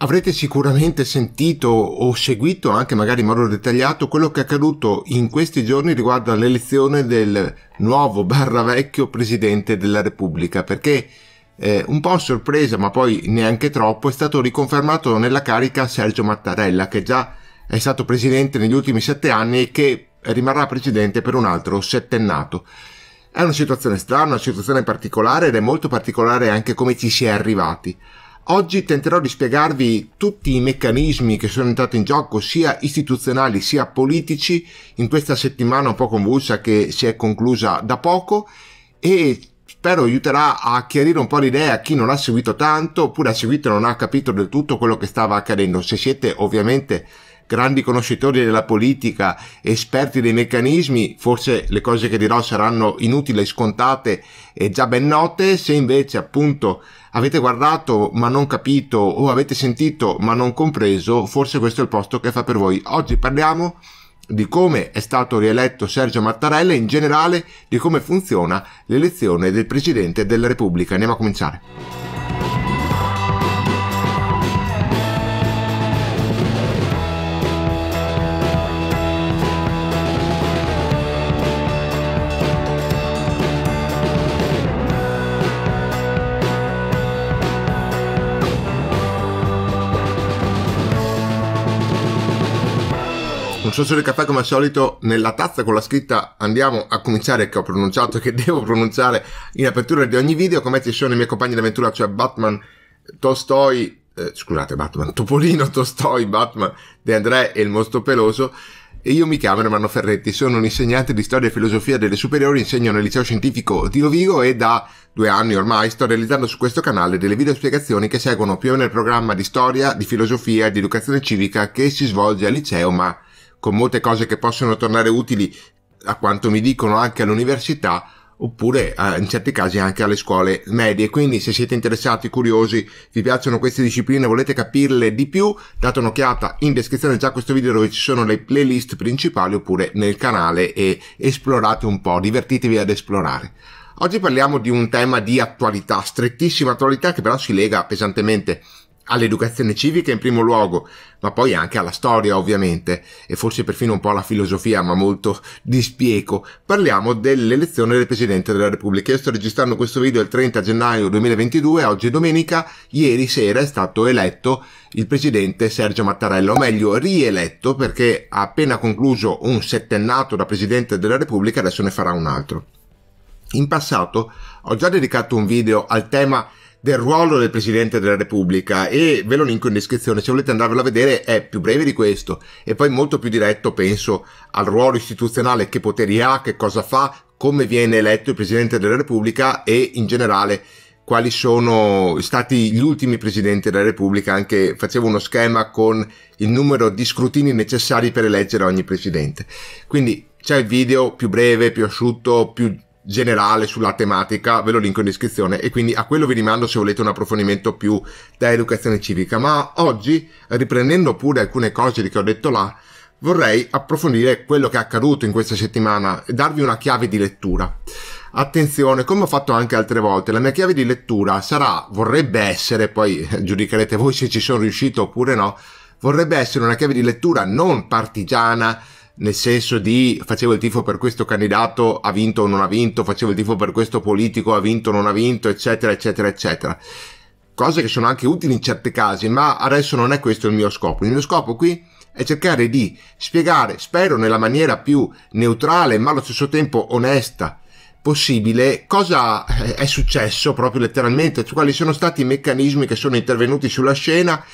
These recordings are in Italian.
Avrete sicuramente sentito o seguito anche magari in modo dettagliato quello che è accaduto in questi giorni riguardo all'elezione del nuovo barra vecchio Presidente della Repubblica, perché eh, un po' a sorpresa, ma poi neanche troppo, è stato riconfermato nella carica Sergio Mattarella, che già è stato presidente negli ultimi sette anni e che rimarrà presidente per un altro settennato. È una situazione strana, una situazione particolare ed è molto particolare anche come ci si è arrivati. Oggi tenterò di spiegarvi tutti i meccanismi che sono entrati in gioco, sia istituzionali sia politici, in questa settimana un po' convulsa che si è conclusa da poco e spero aiuterà a chiarire un po' l'idea a chi non ha seguito tanto oppure ha seguito e non ha capito del tutto quello che stava accadendo. Se siete ovviamente grandi conoscitori della politica, esperti dei meccanismi, forse le cose che dirò saranno inutili, scontate e già ben note, se invece appunto avete guardato ma non capito o avete sentito ma non compreso, forse questo è il posto che fa per voi. Oggi parliamo di come è stato rieletto Sergio Mattarella e in generale di come funziona l'elezione del Presidente della Repubblica. Andiamo a cominciare. Un sorso di caffè come al solito nella tazza con la scritta andiamo a cominciare che ho pronunciato e che devo pronunciare in apertura di ogni video. Come ci sono i miei compagni d'avventura, cioè Batman, Tolstoi, eh, scusate Batman, Topolino, Tolstoi, Batman, De André e il mostro peloso. E io mi chiamo Romano Ferretti, sono un insegnante di storia e filosofia delle superiori, insegno nel liceo scientifico di Rovigo e da due anni ormai sto realizzando su questo canale delle video spiegazioni che seguono più o meno il programma di storia, di filosofia e di educazione civica che si svolge al liceo ma con molte cose che possono tornare utili, a quanto mi dicono, anche all'università oppure eh, in certi casi anche alle scuole medie. Quindi se siete interessati, curiosi, vi piacciono queste discipline, volete capirle di più, date un'occhiata in descrizione già a questo video dove ci sono le playlist principali oppure nel canale e esplorate un po', divertitevi ad esplorare. Oggi parliamo di un tema di attualità, strettissima attualità che però si lega pesantemente all'educazione civica in primo luogo, ma poi anche alla storia ovviamente, e forse perfino un po' alla filosofia, ma molto di spieco, parliamo dell'elezione del Presidente della Repubblica. Io sto registrando questo video il 30 gennaio 2022, oggi è domenica, ieri sera è stato eletto il Presidente Sergio Mattarella, o meglio rieletto perché ha appena concluso un settennato da Presidente della Repubblica, adesso ne farà un altro. In passato ho già dedicato un video al tema del ruolo del Presidente della Repubblica e ve lo linko in descrizione, se volete andarvelo a vedere è più breve di questo e poi molto più diretto penso al ruolo istituzionale, che poteri ha, che cosa fa, come viene eletto il Presidente della Repubblica e in generale quali sono stati gli ultimi presidenti della Repubblica, anche facevo uno schema con il numero di scrutini necessari per eleggere ogni presidente. Quindi c'è il video più breve, più asciutto, più generale sulla tematica, ve lo linko in descrizione e quindi a quello vi rimando se volete un approfondimento più da educazione civica. Ma oggi, riprendendo pure alcune cose che ho detto là, vorrei approfondire quello che è accaduto in questa settimana e darvi una chiave di lettura. Attenzione, come ho fatto anche altre volte, la mia chiave di lettura sarà, vorrebbe essere, poi giudicherete voi se ci sono riuscito oppure no, vorrebbe essere una chiave di lettura non partigiana, nel senso di facevo il tifo per questo candidato, ha vinto o non ha vinto, facevo il tifo per questo politico, ha vinto o non ha vinto, eccetera, eccetera, eccetera. Cose che sono anche utili in certi casi, ma adesso non è questo il mio scopo. Il mio scopo qui è cercare di spiegare, spero nella maniera più neutrale, ma allo stesso tempo onesta, possibile cosa eh, è successo proprio letteralmente, quali sono stati i meccanismi che sono intervenuti sulla scena,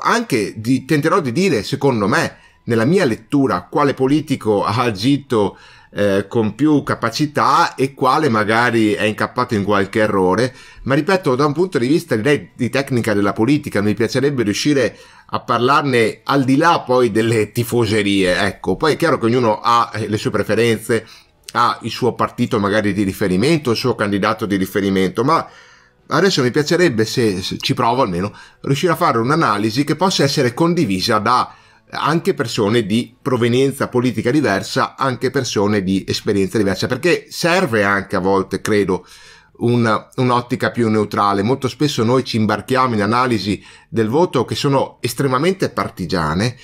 anche di, tenterò di dire, secondo me, nella mia lettura, quale politico ha agito eh, con più capacità e quale magari è incappato in qualche errore, ma ripeto, da un punto di vista direi di tecnica della politica, mi piacerebbe riuscire a parlarne al di là poi delle tifoserie, ecco, poi è chiaro che ognuno ha eh, le sue preferenze, ha il suo partito magari di riferimento, il suo candidato di riferimento, ma adesso mi piacerebbe, se, se ci provo almeno, riuscire a fare un'analisi che possa essere condivisa da anche persone di provenienza politica diversa, anche persone di esperienza diversa, perché serve anche a volte, credo, una, un'ottica più neutrale. Molto spesso noi ci imbarchiamo in analisi del voto che sono estremamente partigiane.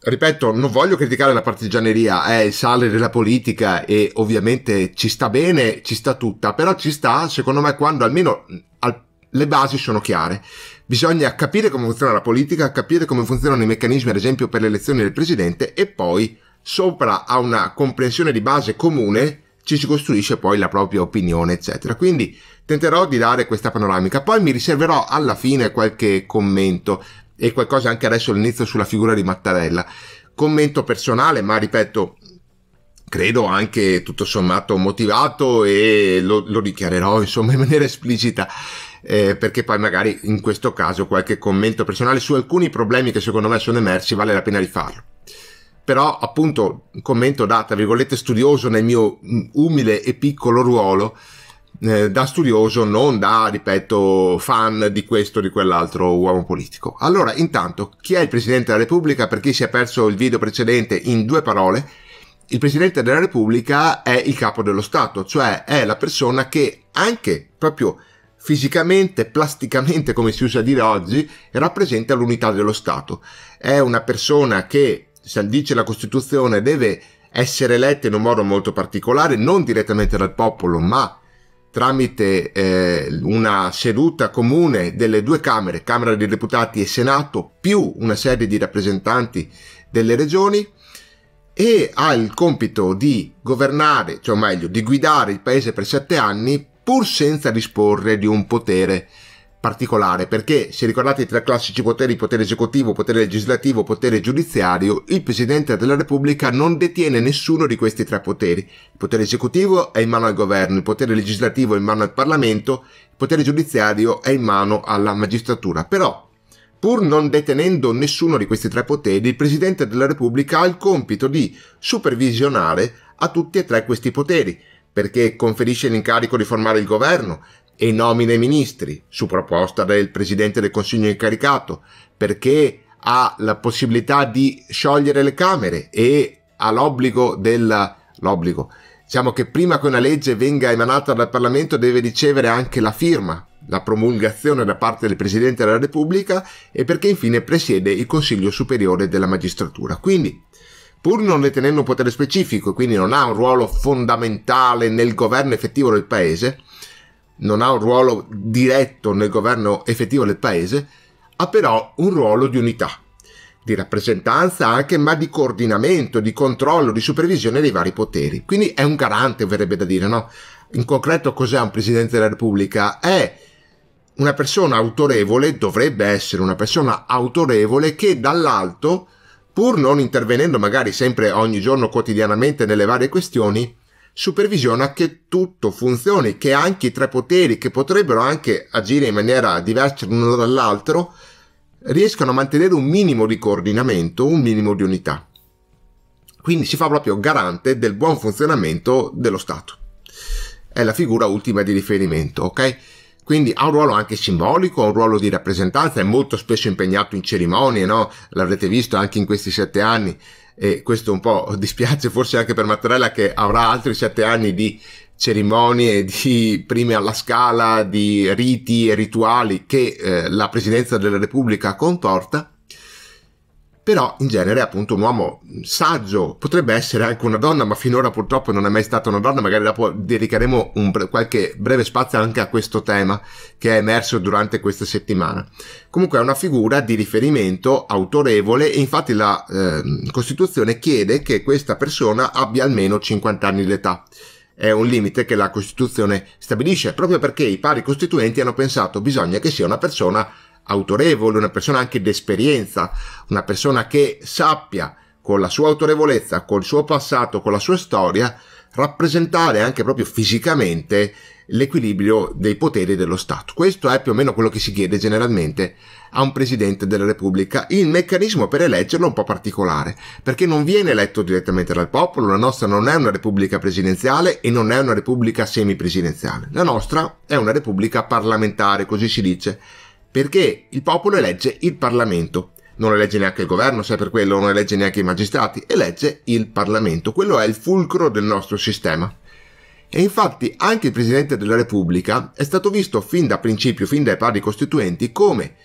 Ripeto, non voglio criticare la partigianeria, è il sale della politica e ovviamente ci sta bene, ci sta tutta, però ci sta, secondo me, quando almeno al, le basi sono chiare. Bisogna capire come funziona la politica, capire come funzionano i meccanismi, ad esempio, per le elezioni del presidente e poi, sopra a una comprensione di base comune, ci si costruisce poi la propria opinione, eccetera. Quindi tenterò di dare questa panoramica, poi mi riserverò alla fine qualche commento e qualcosa anche adesso all'inizio sulla figura di Mattarella. Commento personale, ma ripeto, credo anche tutto sommato motivato e lo, lo dichiarerò insomma in maniera esplicita eh, perché poi magari in questo caso qualche commento personale su alcuni problemi che secondo me sono emersi vale la pena rifarlo. Però appunto un commento da, tra virgolette, studioso nel mio mm, umile e piccolo ruolo, eh, da studioso, non da, ripeto, fan di questo o di quell'altro uomo politico. Allora, intanto, chi è il Presidente della Repubblica? Per chi si è perso il video precedente in due parole, il Presidente della Repubblica è il capo dello Stato, cioè è la persona che anche proprio fisicamente, plasticamente, come si usa dire oggi, rappresenta l'unità dello Stato. È una persona che, se dice la Costituzione, deve essere eletta in un modo molto particolare, non direttamente dal popolo, ma tramite eh, una seduta comune delle due Camere, Camera dei Deputati e Senato, più una serie di rappresentanti delle regioni, e ha il compito di governare, cioè meglio, di guidare il paese per sette anni pur senza disporre di un potere particolare, perché se ricordate i tre classici poteri, potere esecutivo, potere legislativo, potere giudiziario, il Presidente della Repubblica non detiene nessuno di questi tre poteri. Il potere esecutivo è in mano al governo, il potere legislativo è in mano al Parlamento, il potere giudiziario è in mano alla magistratura. Però, pur non detenendo nessuno di questi tre poteri, il Presidente della Repubblica ha il compito di supervisionare a tutti e tre questi poteri, perché conferisce l'incarico di formare il governo e nomina i ministri su proposta del Presidente del Consiglio incaricato, perché ha la possibilità di sciogliere le Camere e ha l'obbligo del... l'obbligo. Diciamo che prima che una legge venga emanata dal Parlamento deve ricevere anche la firma, la promulgazione da parte del Presidente della Repubblica e perché infine presiede il Consiglio Superiore della Magistratura. Quindi pur non detenendo un potere specifico, quindi non ha un ruolo fondamentale nel governo effettivo del paese, non ha un ruolo diretto nel governo effettivo del paese, ha però un ruolo di unità, di rappresentanza anche, ma di coordinamento, di controllo, di supervisione dei vari poteri. Quindi è un garante, verrebbe da dire, no? In concreto cos'è un Presidente della Repubblica? È una persona autorevole, dovrebbe essere una persona autorevole che dall'alto pur non intervenendo magari sempre ogni giorno quotidianamente nelle varie questioni, supervisiona che tutto funzioni, che anche i tre poteri che potrebbero anche agire in maniera diversa l'uno dall'altro riescano a mantenere un minimo di coordinamento, un minimo di unità. Quindi si fa proprio garante del buon funzionamento dello Stato. È la figura ultima di riferimento, ok? Quindi ha un ruolo anche simbolico, ha un ruolo di rappresentanza, è molto spesso impegnato in cerimonie, no? L'avrete visto anche in questi sette anni e questo un po' dispiace forse anche per Mattarella che avrà altri sette anni di cerimonie, di prime alla scala, di riti e rituali che eh, la Presidenza della Repubblica comporta però in genere è appunto un uomo saggio, potrebbe essere anche una donna, ma finora purtroppo non è mai stata una donna, magari dopo dedicheremo bre qualche breve spazio anche a questo tema che è emerso durante questa settimana. Comunque è una figura di riferimento autorevole e infatti la eh, Costituzione chiede che questa persona abbia almeno 50 anni d'età è un limite che la Costituzione stabilisce, proprio perché i pari costituenti hanno pensato bisogna che sia una persona autorevole, una persona anche d'esperienza, una persona che sappia con la sua autorevolezza, col suo passato, con la sua storia, rappresentare anche proprio fisicamente l'equilibrio dei poteri dello Stato. Questo è più o meno quello che si chiede generalmente a un Presidente della Repubblica. Il meccanismo per eleggerlo è un po' particolare, perché non viene eletto direttamente dal popolo, la nostra non è una Repubblica presidenziale e non è una Repubblica semipresidenziale, la nostra è una Repubblica parlamentare, così si dice, perché il popolo elegge il Parlamento. Non elegge neanche il governo, sai per quello, non elegge neanche i magistrati, elegge il Parlamento. Quello è il fulcro del nostro sistema. E infatti anche il Presidente della Repubblica è stato visto fin da principio, fin dai padri costituenti, come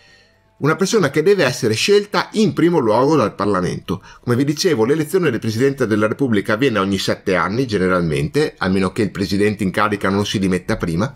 una persona che deve essere scelta in primo luogo dal Parlamento. Come vi dicevo, l'elezione del Presidente della Repubblica avviene ogni sette anni generalmente, a meno che il Presidente in carica non si dimetta prima,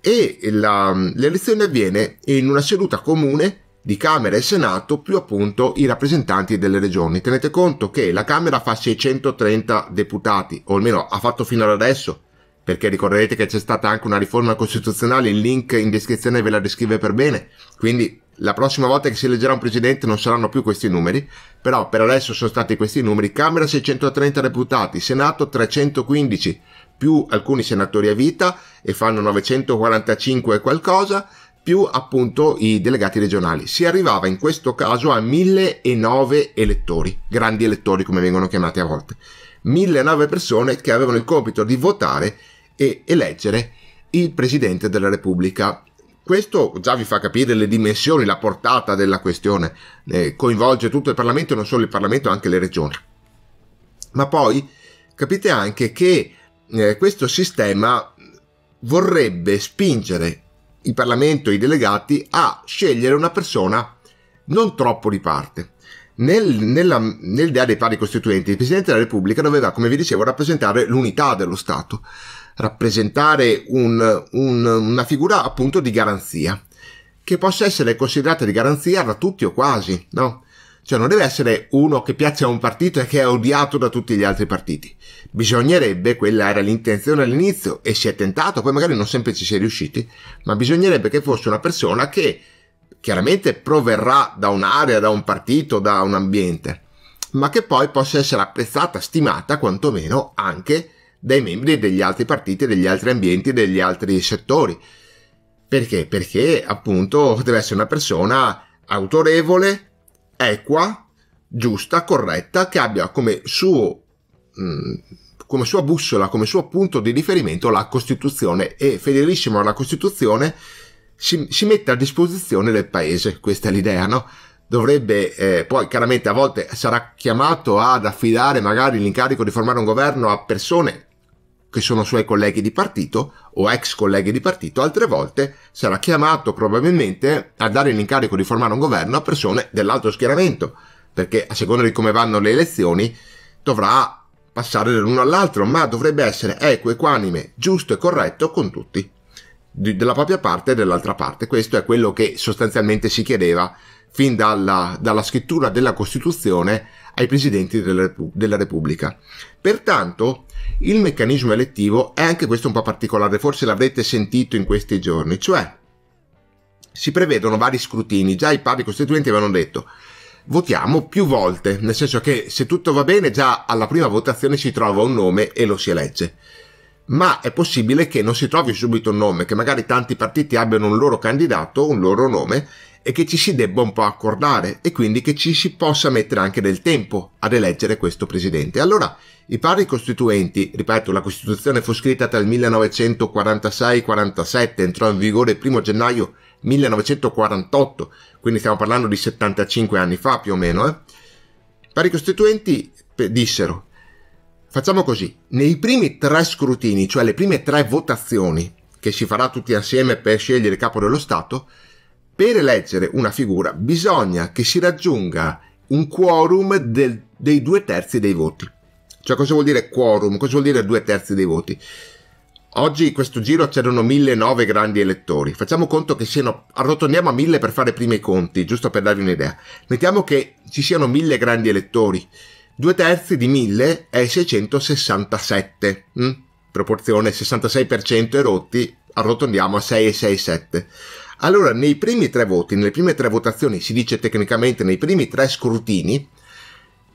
e la, mm, l'elezione avviene in una seduta comune di Camera e Senato più appunto i rappresentanti delle regioni. Tenete conto che la Camera fa 630 deputati, o almeno ha fatto fino ad adesso, perché ricorderete che c'è stata anche una riforma costituzionale, il link in descrizione ve la descrive per bene, quindi la prossima volta che si eleggerà un presidente non saranno più questi numeri, però per adesso sono stati questi numeri, Camera 630 deputati, Senato 315, più alcuni senatori a vita e fanno 945 e qualcosa, più appunto i delegati regionali. Si arrivava in questo caso a 1009 elettori, grandi elettori come vengono chiamati a volte, 1009 persone che avevano il compito di votare e eleggere il Presidente della Repubblica. Questo già vi fa capire le dimensioni, la portata della questione, eh, coinvolge tutto il Parlamento, non solo il Parlamento, anche le regioni. Ma poi capite anche che eh, questo sistema vorrebbe spingere il Parlamento, e i delegati, a scegliere una persona non troppo di parte. Nel, nell'idea dei pari costituenti, il Presidente della Repubblica doveva, come vi dicevo, rappresentare l'unità dello Stato, rappresentare un, un, una figura appunto di garanzia, che possa essere considerata di garanzia da tutti o quasi, no? Cioè non deve essere uno che piace a un partito e che è odiato da tutti gli altri partiti. Bisognerebbe, quella era l'intenzione all'inizio e si è tentato, poi magari non sempre ci si è riusciti, ma bisognerebbe che fosse una persona che chiaramente proverrà da un'area, da un partito, da un ambiente, ma che poi possa essere apprezzata, stimata quantomeno anche dai membri degli altri partiti, degli altri ambienti, degli altri settori. Perché? Perché appunto deve essere una persona autorevole, equa, giusta, corretta, che abbia come suo mh, mm, come sua bussola, come suo punto di riferimento la Costituzione e fedelissimo alla Costituzione si, si mette a disposizione del paese, questa è l'idea, no? Dovrebbe, eh, poi chiaramente a volte sarà chiamato ad affidare magari l'incarico di formare un governo a persone che sono suoi colleghi di partito o ex colleghi di partito, altre volte sarà chiamato probabilmente a dare l'incarico di formare un governo a persone dell'altro schieramento, perché a seconda di come vanno le elezioni dovrà passare dall'uno all'altro, ma dovrebbe essere equo, equanime, giusto e corretto con tutti, della propria parte e dell'altra parte. Questo è quello che sostanzialmente si chiedeva fin dalla, dalla scrittura della Costituzione ai presidenti della, della Repubblica. Pertanto, il meccanismo elettivo è anche questo un po' particolare, forse l'avrete sentito in questi giorni, cioè si prevedono vari scrutini, già i padri costituenti avevano detto votiamo più volte, nel senso che se tutto va bene già alla prima votazione si trova un nome e lo si elegge. Ma è possibile che non si trovi subito un nome, che magari tanti partiti abbiano un loro candidato, un loro nome e che ci si debba un po' accordare e quindi che ci si possa mettere anche del tempo ad eleggere questo presidente. Allora, i padri costituenti, ripeto, la Costituzione fu scritta tra il 1946-47, entrò in vigore il 1 gennaio 1948, quindi stiamo parlando di 75 anni fa più o meno, eh? i padri costituenti dissero Facciamo così, nei primi tre scrutini, cioè le prime tre votazioni che si farà tutti assieme per scegliere il capo dello Stato, per eleggere una figura bisogna che si raggiunga un quorum del, dei due terzi dei voti. Cioè cosa vuol dire quorum? Cosa vuol dire due terzi dei voti? Oggi in questo giro c'erano 1009 grandi elettori. Facciamo conto che siano, arrotondiamo a 1000 per fare prima i conti, giusto per darvi un'idea. Mettiamo che ci siano 1000 grandi elettori. Due terzi di 1000 è 667. Mm? Hm? Proporzione 66% erotti, arrotondiamo a 6,67. Allora, nei primi tre voti, nelle prime tre votazioni, si dice tecnicamente nei primi tre scrutini,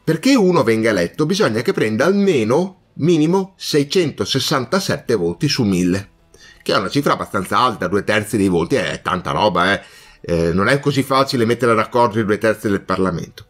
perché uno venga eletto bisogna che prenda almeno minimo 667 voti su 1000, che è una cifra abbastanza alta, due terzi dei voti è tanta roba, eh? Eh, non è così facile mettere d'accordo i due terzi del Parlamento.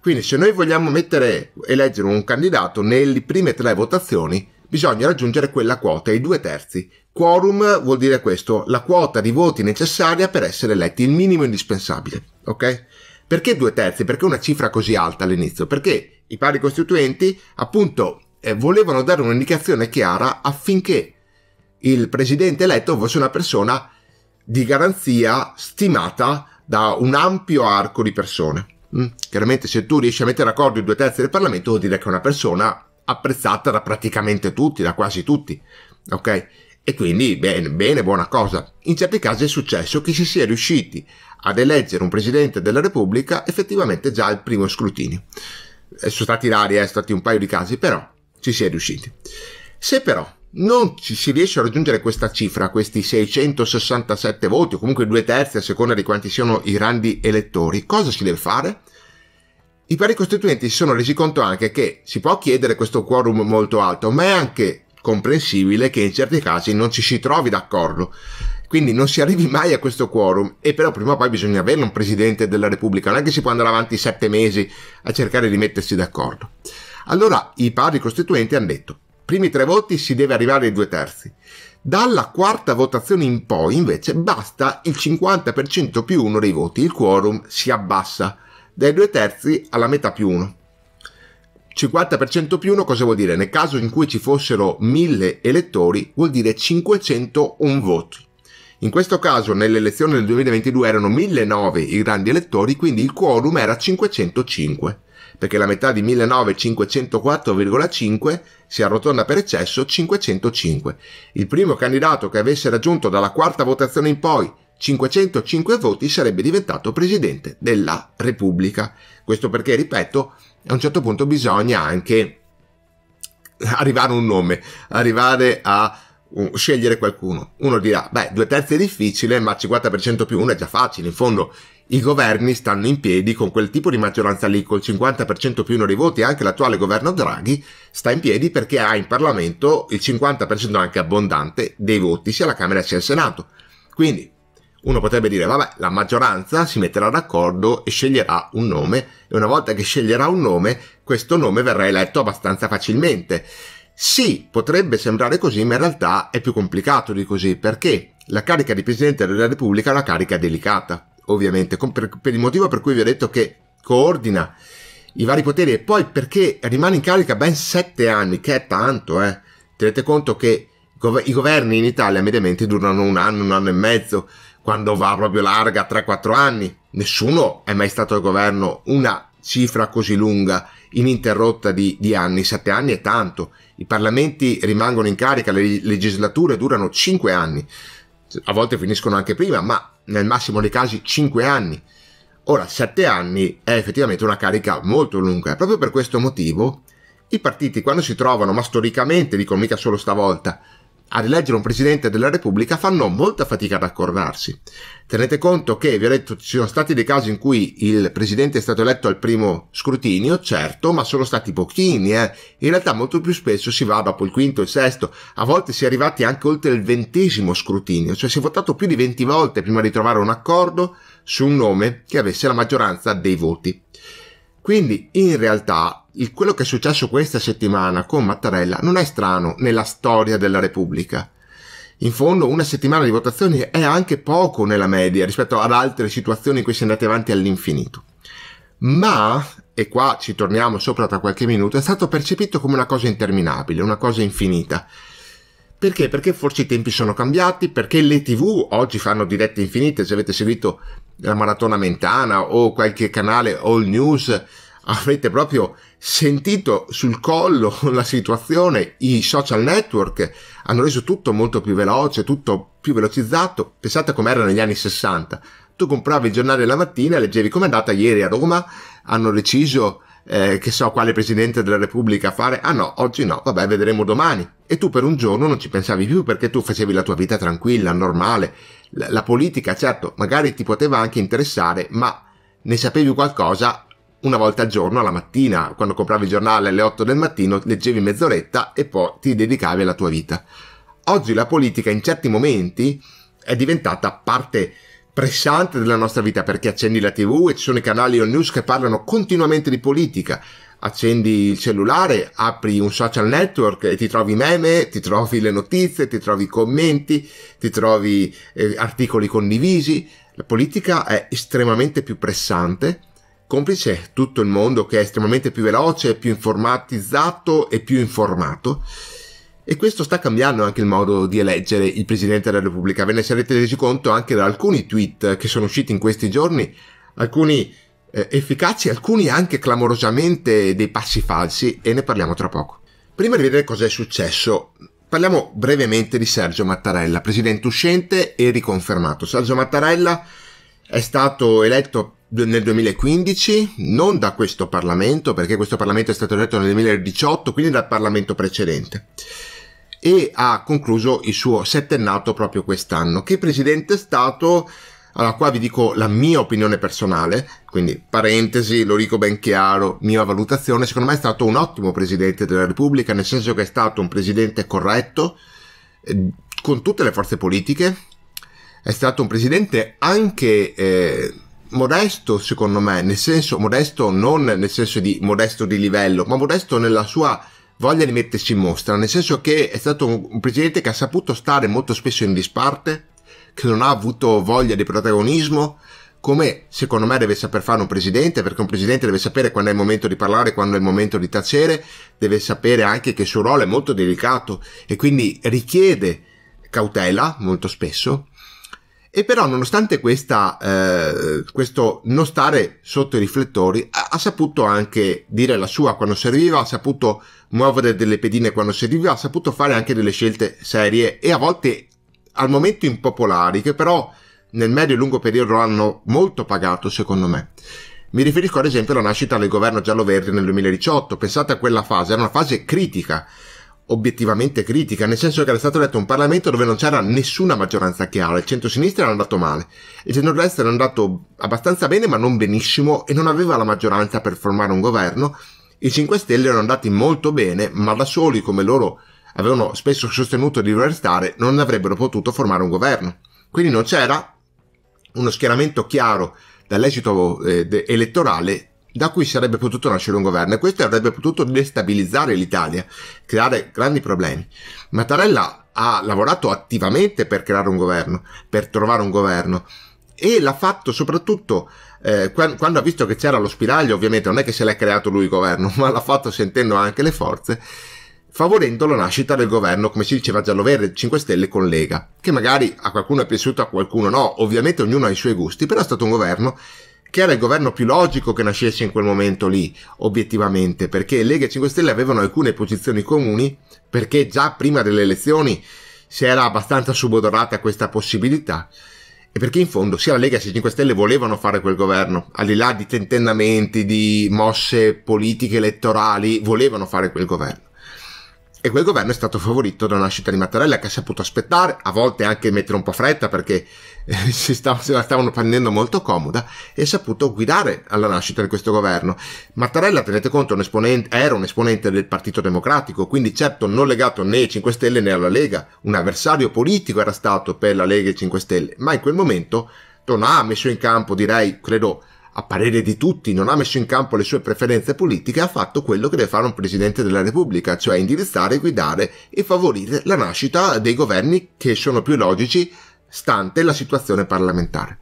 Quindi se noi vogliamo mettere, eleggere un candidato nelle prime tre votazioni, bisogna raggiungere quella quota, i due terzi. Quorum vuol dire questo, la quota di voti necessaria per essere eletti, il minimo indispensabile, ok? Perché due terzi? Perché una cifra così alta all'inizio? Perché i pari costituenti, appunto, eh, volevano dare un'indicazione chiara affinché il presidente eletto fosse una persona di garanzia stimata da un ampio arco di persone. Mm. Chiaramente se tu riesci a mettere d'accordo i due terzi del Parlamento vuol dire che è una persona apprezzata da praticamente tutti, da quasi tutti, ok? E quindi bene, bene, buona cosa. In certi casi è successo che si sia riusciti ad eleggere un presidente della Repubblica effettivamente già al primo scrutinio. Eh, sono stati rari, eh, stati un paio di casi, però ci si è riusciti. Se però non ci si riesce a raggiungere questa cifra, questi 667 voti, o comunque due terzi a seconda di quanti siano i grandi elettori, cosa si deve fare? I pari costituenti si sono resi conto anche che si può chiedere questo quorum molto alto, ma è anche comprensibile che in certi casi non ci si trovi d'accordo. Quindi non si arrivi mai a questo quorum e però prima o poi bisogna avere un presidente della Repubblica, non è che si può andare avanti sette mesi a cercare di mettersi d'accordo. Allora i pari costituenti hanno detto, primi tre voti si deve arrivare ai due terzi. Dalla quarta votazione in poi invece basta il 50% più uno dei voti, il quorum si abbassa dai due terzi alla metà più 1. 50% più 1 cosa vuol dire? Nel caso in cui ci fossero 1000 elettori vuol dire 501 voti. In questo caso nelle elezioni del 2022 erano 1009 i grandi elettori, quindi il quorum era 505, perché la metà di 1009 504,5 si arrotonda per eccesso 505. Il primo candidato che avesse raggiunto dalla quarta votazione in poi 505 voti sarebbe diventato presidente della Repubblica. Questo perché, ripeto, a un certo punto bisogna anche arrivare a un nome, arrivare a scegliere qualcuno. Uno dirà, beh, due terzi è difficile, ma 50% più uno è già facile. In fondo, i governi stanno in piedi con quel tipo di maggioranza lì, col 50% più uno dei voti, anche l'attuale governo Draghi sta in piedi perché ha in Parlamento il 50% anche abbondante dei voti, sia la Camera sia il Senato. Quindi, uno potrebbe dire, vabbè, la maggioranza si metterà d'accordo e sceglierà un nome e una volta che sceglierà un nome, questo nome verrà eletto abbastanza facilmente. Sì, potrebbe sembrare così, ma in realtà è più complicato di così, perché la carica di Presidente della Repubblica è una carica delicata, ovviamente, per, il motivo per cui vi ho detto che coordina i vari poteri e poi perché rimane in carica ben sette anni, che è tanto, eh. Tenete conto che i governi in Italia mediamente durano un anno, un anno e mezzo, quando va proprio larga 3-4 anni. Nessuno è mai stato al governo una cifra così lunga, ininterrotta di, di anni, 7 anni è tanto. I parlamenti rimangono in carica, le legislature durano 5 anni, a volte finiscono anche prima, ma nel massimo dei casi 5 anni. Ora, 7 anni è effettivamente una carica molto lunga e proprio per questo motivo i partiti quando si trovano, ma storicamente, dico mica solo stavolta, a rileggere un presidente della Repubblica fanno molta fatica ad accordarsi. Tenete conto che, vi ho detto, ci sono stati dei casi in cui il presidente è stato eletto al primo scrutinio, certo, ma sono stati pochini, eh. In realtà molto più spesso si va dopo il quinto, e il sesto, a volte si è arrivati anche oltre il ventesimo scrutinio, cioè si è votato più di 20 volte prima di trovare un accordo su un nome che avesse la maggioranza dei voti. Quindi, in realtà, il, quello che è successo questa settimana con Mattarella non è strano nella storia della Repubblica. In fondo una settimana di votazioni è anche poco nella media rispetto ad altre situazioni in cui si è andati avanti all'infinito. Ma, e qua ci torniamo sopra tra qualche minuto, è stato percepito come una cosa interminabile, una cosa infinita. Perché? Perché forse i tempi sono cambiati, perché le tv oggi fanno dirette infinite, se avete seguito la maratona mentana o qualche canale all news avrete proprio sentito sul collo la situazione, i social network hanno reso tutto molto più veloce, tutto più velocizzato, pensate com'era negli anni 60, tu compravi il giornale la mattina, e leggevi com'è andata ieri a Roma, hanno deciso eh, che so quale presidente della Repubblica fare, ah no, oggi no, vabbè, vedremo domani. E tu per un giorno non ci pensavi più perché tu facevi la tua vita tranquilla, normale. La, la politica, certo, magari ti poteva anche interessare, ma ne sapevi qualcosa una volta al giorno, alla mattina, quando compravi il giornale alle 8 del mattino, leggevi mezz'oretta e poi ti dedicavi alla tua vita. Oggi la politica in certi momenti è diventata parte pressante della nostra vita perché accendi la tv e ci sono i canali on news che parlano continuamente di politica. Accendi il cellulare, apri un social network e ti trovi meme, ti trovi le notizie, ti trovi commenti, ti trovi eh, articoli condivisi. La politica è estremamente più pressante complice tutto il mondo che è estremamente più veloce, più informatizzato e più informato. E questo sta cambiando anche il modo di eleggere il Presidente della Repubblica. Ve ne sarete resi conto anche da alcuni tweet che sono usciti in questi giorni, alcuni eh, efficaci, alcuni anche clamorosamente dei passi falsi e ne parliamo tra poco. Prima di vedere cosa è successo, parliamo brevemente di Sergio Mattarella, Presidente uscente e riconfermato. Sergio Mattarella è stato eletto nel 2015, non da questo Parlamento, perché questo Parlamento è stato eletto nel 2018, quindi dal Parlamento precedente. E ha concluso il suo settennato proprio quest'anno. Che presidente è stato? Allora, qua vi dico la mia opinione personale, quindi parentesi, lo dico ben chiaro, mia valutazione, secondo me è stato un ottimo presidente della Repubblica, nel senso che è stato un presidente corretto, eh, con tutte le forze politiche, è stato un presidente anche eh, modesto secondo me, nel senso modesto non nel senso di modesto di livello, ma modesto nella sua voglia di mettersi in mostra, nel senso che è stato un presidente che ha saputo stare molto spesso in disparte, che non ha avuto voglia di protagonismo, come secondo me deve saper fare un presidente, perché un presidente deve sapere quando è il momento di parlare, quando è il momento di tacere, deve sapere anche che il suo ruolo è molto delicato e quindi richiede cautela molto spesso, e però, nonostante questa, eh, questo non stare sotto i riflettori, ha, ha, saputo anche dire la sua quando serviva, ha saputo muovere delle pedine quando serviva, ha saputo fare anche delle scelte serie e a volte al momento impopolari, che però nel medio e lungo periodo hanno molto pagato, secondo me. Mi riferisco ad esempio alla nascita del governo giallo-verde nel 2018. Pensate a quella fase, era una fase critica obiettivamente critica, nel senso che era stato eletto un Parlamento dove non c'era nessuna maggioranza chiara, il centro-sinistra era andato male, il centro-destra era andato abbastanza bene ma non benissimo e non aveva la maggioranza per formare un governo, i 5 Stelle erano andati molto bene ma da soli, come loro avevano spesso sostenuto di voler stare, non avrebbero potuto formare un governo. Quindi non c'era uno schieramento chiaro dall'esito eh, de- elettorale da cui sarebbe potuto nascere un governo e questo avrebbe potuto destabilizzare l'Italia, creare grandi problemi. Mattarella ha lavorato attivamente per creare un governo, per trovare un governo e l'ha fatto soprattutto eh, quando ha visto che c'era lo spiraglio, ovviamente non è che se l'è creato lui il governo, ma l'ha fatto sentendo anche le forze, favorendo la nascita del governo, come si diceva giallo-verde, 5 Stelle con Lega, che magari a qualcuno è piaciuto, a qualcuno no, ovviamente ognuno ha i suoi gusti, però è stato un governo che era il governo più logico che nascesse in quel momento lì, obiettivamente, perché Lega e 5 Stelle avevano alcune posizioni comuni, perché già prima delle elezioni si era abbastanza subodorata questa possibilità, e perché in fondo sia la Lega che i 5 Stelle volevano fare quel governo, al di là di tentennamenti, di mosse politiche elettorali, volevano fare quel governo e quel governo è stato favorito dalla nascita di Mattarella che ha saputo aspettare, a volte anche mettere un po' fretta perché eh, si stava, se la stavano prendendo molto comoda e ha saputo guidare alla nascita di questo governo. Mattarella, tenete conto, un era un esponente del Partito Democratico, quindi certo non legato né ai 5 Stelle né alla Lega, un avversario politico era stato per la Lega e i 5 Stelle, ma in quel momento non ha messo in campo, direi, credo, a parere di tutti, non ha messo in campo le sue preferenze politiche, ha fatto quello che deve fare un Presidente della Repubblica, cioè indirizzare, guidare e favorire la nascita dei governi che sono più logici stante la situazione parlamentare.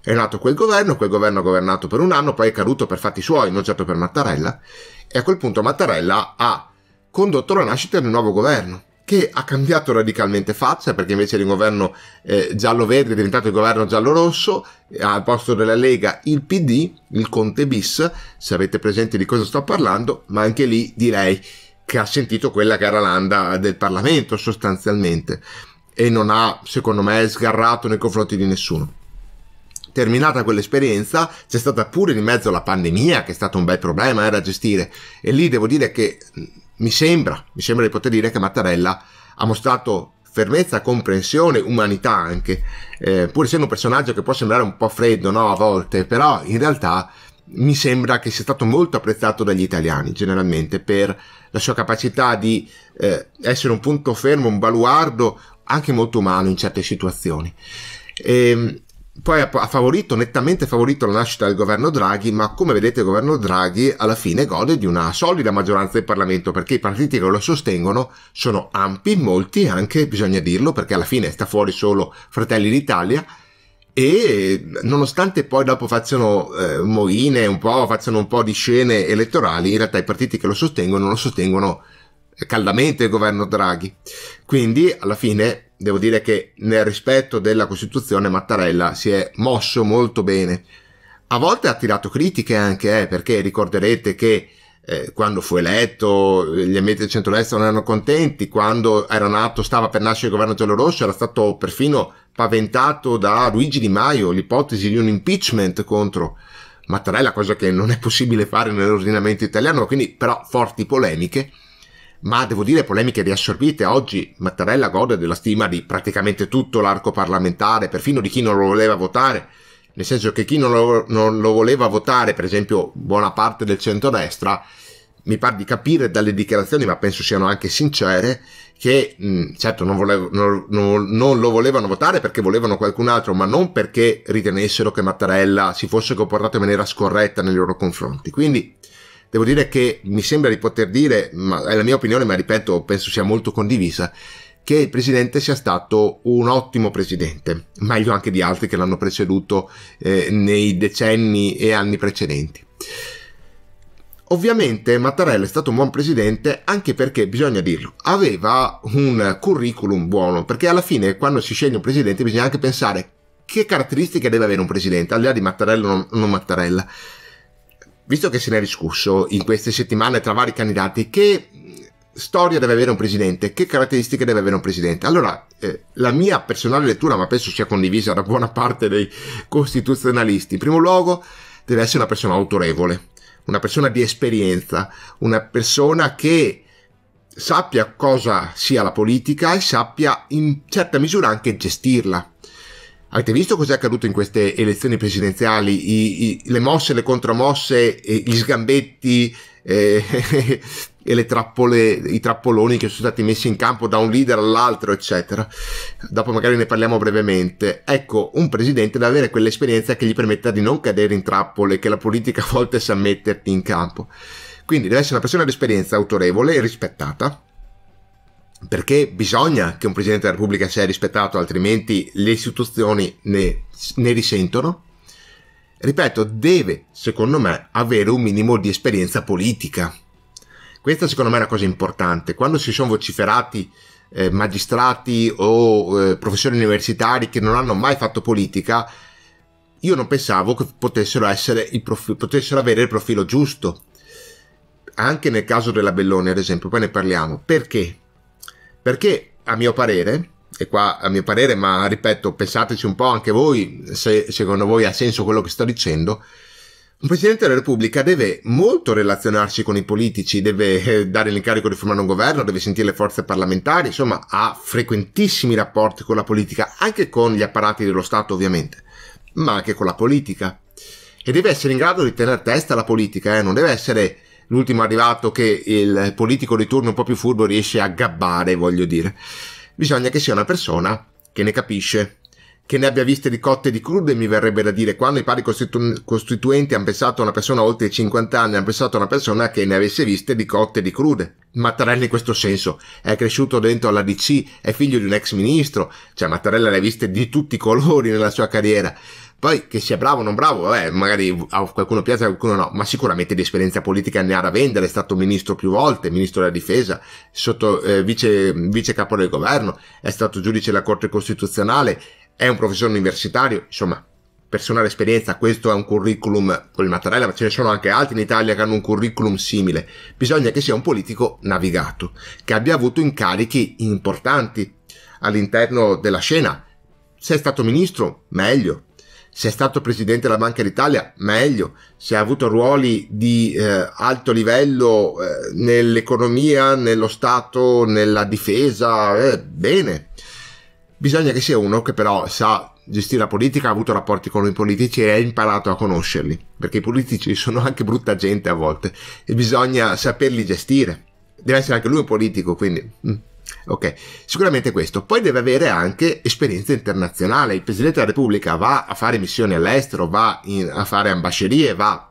È nato quel governo, quel governo ha governato per un anno, poi è caduto per fatti suoi, non certo per Mattarella, e a quel punto Mattarella ha condotto la nascita del nuovo governo che ha cambiato radicalmente faccia perché invece di governo eh, giallo-verde è diventato il governo giallo-rosso, al posto della Lega il PD, il Conte bis, se avete presente di cosa sto parlando, ma anche lì direi che ha sentito quella che era l'anda del Parlamento sostanzialmente e non ha, secondo me, sgarrato nei confronti di nessuno terminata quell'esperienza c'è stata pure di mezzo la pandemia che è stato un bel problema eh, da gestire e lì devo dire che mi sembra, mi sembra di poter dire che Mattarella ha mostrato fermezza, comprensione, umanità anche, eh, pur essendo un personaggio che può sembrare un po' freddo no, a volte, però in realtà mi sembra che sia stato molto apprezzato dagli italiani generalmente per la sua capacità di eh, essere un punto fermo, un baluardo anche molto umano in certe situazioni. E, ehm, poi ha favorito, nettamente favorito la nascita del governo Draghi, ma come vedete il governo Draghi alla fine gode di una solida maggioranza del Parlamento perché i partiti che lo sostengono sono ampi, molti anche, bisogna dirlo, perché alla fine sta fuori solo Fratelli d'Italia e nonostante poi dopo facciano eh, moine un po', facciano un po' di scene elettorali, in realtà i partiti che lo sostengono lo sostengono caldamente il governo Draghi. Quindi alla fine devo dire che nel rispetto della Costituzione Mattarella si è mosso molto bene. A volte ha tirato critiche anche, eh, perché ricorderete che eh, quando fu eletto gli amici del centro centrodestra non erano contenti, quando era nato, stava per nascere il governo giallorosso, era stato perfino paventato da Luigi Di Maio l'ipotesi di un impeachment contro Mattarella, cosa che non è possibile fare nell'ordinamento italiano, quindi però forti polemiche ma devo dire polemiche riassorbite. Oggi Mattarella gode della stima di praticamente tutto l'arco parlamentare, perfino di chi non lo voleva votare. Nel senso che chi non lo, non lo voleva votare, per esempio buona parte del centrodestra, mi pare di capire dalle dichiarazioni, ma penso siano anche sincere, che mh, mm, certo non, volevo, non, non, non, lo volevano votare perché volevano qualcun altro, ma non perché ritenessero che Mattarella si fosse comportato in maniera scorretta nei loro confronti. Quindi devo dire che mi sembra di poter dire, ma è la mia opinione, ma ripeto, penso sia molto condivisa, che il presidente sia stato un ottimo presidente, meglio anche di altri che l'hanno preceduto eh, nei decenni e anni precedenti. Ovviamente Mattarella è stato un buon presidente anche perché, bisogna dirlo, aveva un curriculum buono, perché alla fine quando si sceglie un presidente bisogna anche pensare che caratteristiche deve avere un presidente, al di là di Mattarella o non Mattarella visto che se ne è discusso in queste settimane tra vari candidati, che storia deve avere un presidente, che caratteristiche deve avere un presidente. Allora, eh, la mia personale lettura, ma penso sia condivisa da buona parte dei costituzionalisti, in primo luogo deve essere una persona autorevole, una persona di esperienza, una persona che sappia cosa sia la politica e sappia in certa misura anche gestirla. Avete visto cos'è accaduto in queste elezioni presidenziali? I, i, le mosse, le contromosse, eh, gli sgambetti eh, e le trappole, i trappoloni che sono stati messi in campo da un leader all'altro, eccetera. Dopo magari ne parliamo brevemente. Ecco, un presidente deve avere quell'esperienza che gli permetta di non cadere in trappole che la politica a volte sa metterti in campo. Quindi deve essere una persona di esperienza autorevole e rispettata perché bisogna che un Presidente della Repubblica sia rispettato, altrimenti le istituzioni ne, ne risentono. Ripeto, deve, secondo me, avere un minimo di esperienza politica. Questa secondo me è una cosa importante. Quando si sono vociferati eh, magistrati o eh, professori universitari che non hanno mai fatto politica, io non pensavo che potessero, profilo, potessero, avere il profilo giusto. Anche nel caso della Bellone, ad esempio, poi ne parliamo. Perché? Perché a mio parere, e qua a mio parere, ma ripeto, pensateci un po' anche voi, se secondo voi ha senso quello che sto dicendo, un Presidente della Repubblica deve molto relazionarsi con i politici, deve eh, dare l'incarico di formare un governo, deve sentire le forze parlamentari, insomma ha frequentissimi rapporti con la politica, anche con gli apparati dello Stato ovviamente, ma anche con la politica. E deve essere in grado di tenere testa alla politica, eh? non deve essere l'ultimo arrivato che il politico di turno un po' più furbo riesce a gabbare, voglio dire. Bisogna che sia una persona che ne capisce, che ne abbia viste di cotte e di crude, mi verrebbe da dire. Quando i pari costitu- costituenti hanno pensato a una persona oltre i 50 anni, hanno pensato a una persona che ne avesse viste di cotte e di crude. Mattarella in questo senso è cresciuto dentro alla DC, è figlio di un ex ministro, cioè Mattarella le ha viste di tutti i colori nella sua carriera. Poi che sia bravo o non bravo, vabbè, magari a qualcuno piace, a qualcuno no, ma sicuramente di esperienza politica ne ha da vendere, è stato ministro più volte, ministro della difesa, sotto, eh, vice, vice capo del governo, è stato giudice della Corte Costituzionale, è un professore universitario, insomma, personale esperienza, questo è un curriculum con il Mattarella, ma ce ne sono anche altri in Italia che hanno un curriculum simile. Bisogna che sia un politico navigato, che abbia avuto incarichi importanti all'interno della scena. Se è stato ministro, meglio, se è stato presidente della Banca d'Italia, meglio, se ha avuto ruoli di eh, alto livello eh, nell'economia, nello Stato, nella difesa, eh, bene. Bisogna che sia uno che però sa gestire la politica, ha avuto rapporti con i politici e ha imparato a conoscerli, perché i politici sono anche brutta gente a volte e bisogna saperli gestire. Deve essere anche lui un politico, quindi... Mm. Ok, sicuramente questo. Poi deve avere anche esperienza internazionale. Il Presidente della Repubblica va a fare missioni all'estero, va in, a fare ambascerie, va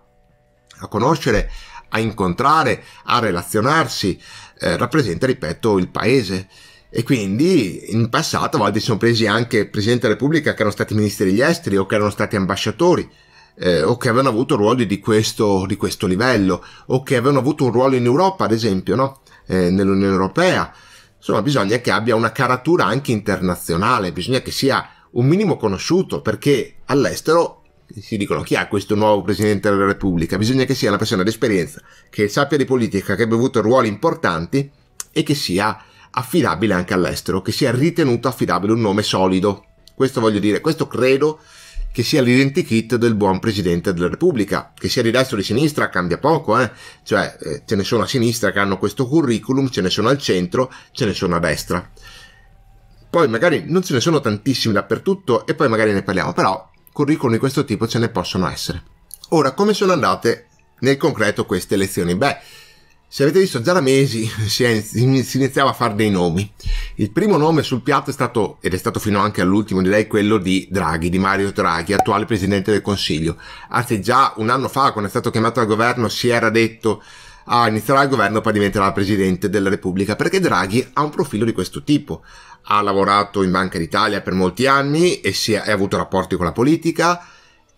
a conoscere, a incontrare, a relazionarsi. Eh, rappresenta, ripeto, il paese. E quindi in passato a volte si sono presi anche Presidenti della Repubblica che erano stati ministri degli esteri o che erano stati ambasciatori. Eh, o che avevano avuto ruoli di questo, di questo, livello, o che avevano avuto un ruolo in Europa, ad esempio, no? eh, nell'Unione Europea, insomma bisogna che abbia una caratura anche internazionale, bisogna che sia un minimo conosciuto perché all'estero si dicono chi ha questo nuovo Presidente della Repubblica, bisogna che sia una persona di esperienza, che sappia di politica, che abbia avuto ruoli importanti e che sia affidabile anche all'estero, che sia ritenuto affidabile un nome solido. Questo voglio dire, questo credo che sia l'identikit del buon presidente della Repubblica, che sia di destra o di sinistra cambia poco, eh? cioè eh, ce ne sono a sinistra che hanno questo curriculum, ce ne sono al centro, ce ne sono a destra. Poi magari non ce ne sono tantissimi dappertutto e poi magari ne parliamo, però curriculum di questo tipo ce ne possono essere. Ora, come sono andate nel concreto queste elezioni? Beh, se avete visto già da mesi si, è, si, iniziava a fare dei nomi. Il primo nome sul piatto è stato, ed è stato fino anche all'ultimo di lei, quello di Draghi, di Mario Draghi, attuale Presidente del Consiglio. Anzi già un anno fa, quando è stato chiamato al governo, si era detto ah, inizierà il governo e poi diventerà Presidente della Repubblica, perché Draghi ha un profilo di questo tipo. Ha lavorato in Banca d'Italia per molti anni e si è, è avuto rapporti con la politica,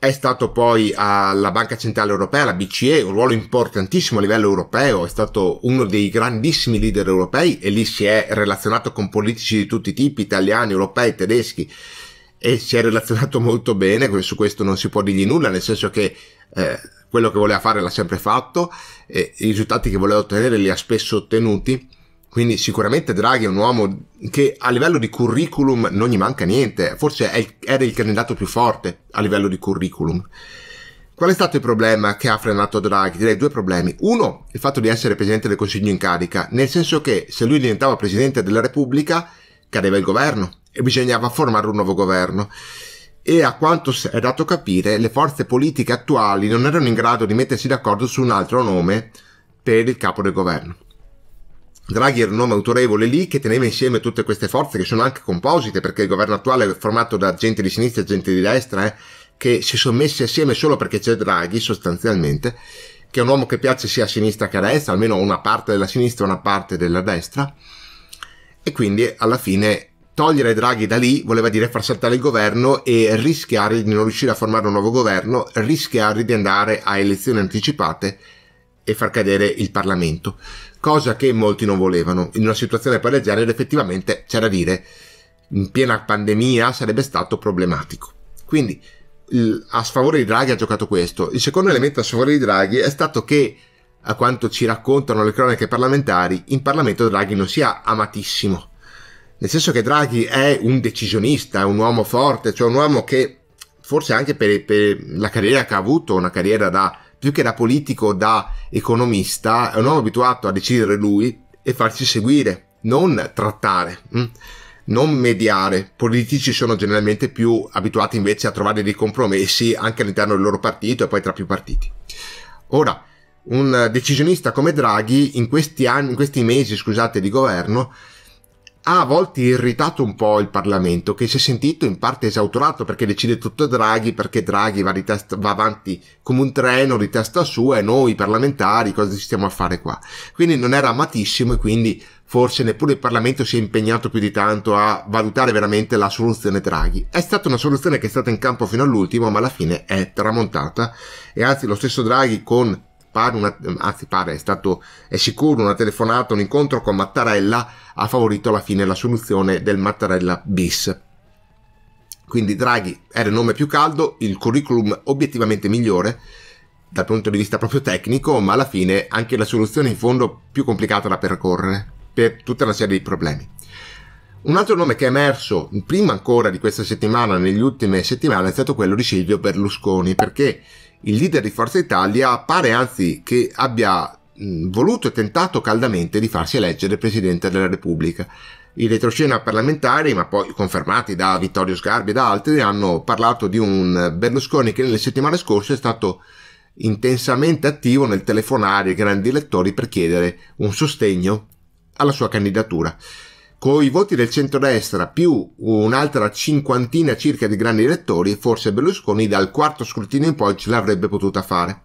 è stato poi alla Banca Centrale Europea, la BCE, un ruolo importantissimo a livello europeo, è stato uno dei grandissimi leader europei e lì si è relazionato con politici di tutti i tipi, italiani, europei, tedeschi e si è relazionato molto bene, su questo non si può dirgli nulla, nel senso che eh, quello che voleva fare l'ha sempre fatto, e i risultati che voleva ottenere li ha spesso ottenuti quindi sicuramente Draghi è un uomo che a livello di curriculum non gli manca niente, forse il, era il candidato più forte a livello di curriculum. Qual è stato il problema che ha frenato Draghi? Direi due problemi. Uno, il fatto di essere presidente del Consiglio in carica, nel senso che se lui diventava presidente della Repubblica cadeva il governo e bisognava formare un nuovo governo. E a quanto è dato capire, le forze politiche attuali non erano in grado di mettersi d'accordo su un altro nome per il capo del governo. Draghi era un nome autorevole lì che teneva insieme tutte queste forze che sono anche composite perché il governo attuale è formato da gente di sinistra e gente di destra eh, che si sono messi assieme solo perché c'è Draghi sostanzialmente che è un uomo che piace sia a sinistra che a destra almeno una parte della sinistra e una parte della destra e quindi alla fine togliere Draghi da lì voleva dire far saltare il governo e rischiare di non riuscire a formare un nuovo governo rischiare di andare a elezioni anticipate e far cadere il Parlamento cosa che molti non volevano. In una situazione per del genere effettivamente c'era da dire, in piena pandemia sarebbe stato problematico. Quindi a sfavore di Draghi ha giocato questo. Il secondo elemento a sfavore di Draghi è stato che, a quanto ci raccontano le cronache parlamentari, in Parlamento Draghi non sia amatissimo. Nel senso che Draghi è un decisionista, è un uomo forte, cioè un uomo che forse anche per, per la carriera che ha avuto, una carriera da più che da politico, da economista, è un uomo abituato a decidere lui e farsi seguire, non trattare. Mm, non mediare. Politici sono generalmente più abituati invece a trovare dei compromessi anche all'interno del loro partito e poi tra più partiti. Ora, un decisionista come Draghi in questi, anni, in questi mesi scusate, di governo ha a volte irritato un po' il Parlamento, che si è sentito in parte esautorato perché decide tutto Draghi, perché Draghi va, testa, va avanti come un treno di testa sua e noi parlamentari cosa ci stiamo a fare qua? Quindi non era amatissimo e quindi forse neppure il Parlamento si è impegnato più di tanto a valutare veramente la soluzione Draghi. È stata una soluzione che è stata in campo fino all'ultimo, ma alla fine è tramontata e anzi lo stesso Draghi con pare, una, anzi pare è stato è sicuro una telefonata, un incontro con Mattarella ha favorito alla fine la soluzione del Mattarella bis. Quindi Draghi era il nome più caldo, il curriculum obiettivamente migliore dal punto di vista proprio tecnico, ma alla fine anche la soluzione in fondo più complicata da percorrere per tutta una serie di problemi. Un altro nome che è emerso prima ancora di questa settimana, negli ultime settimane, è stato quello di Silvio Berlusconi, perché il leader di Forza Italia pare anzi che abbia mm, voluto e tentato caldamente di farsi eleggere Presidente della Repubblica. I retroscena parlamentari, ma poi confermati da Vittorio Sgarbi e da altri, hanno parlato di un Berlusconi che nelle settimane scorse è stato intensamente attivo nel telefonare ai grandi elettori per chiedere un sostegno alla sua candidatura con i voti del centrodestra più un'altra cinquantina circa di grandi elettori, forse Berlusconi dal quarto scrutinio in poi ce l'avrebbe potuta fare.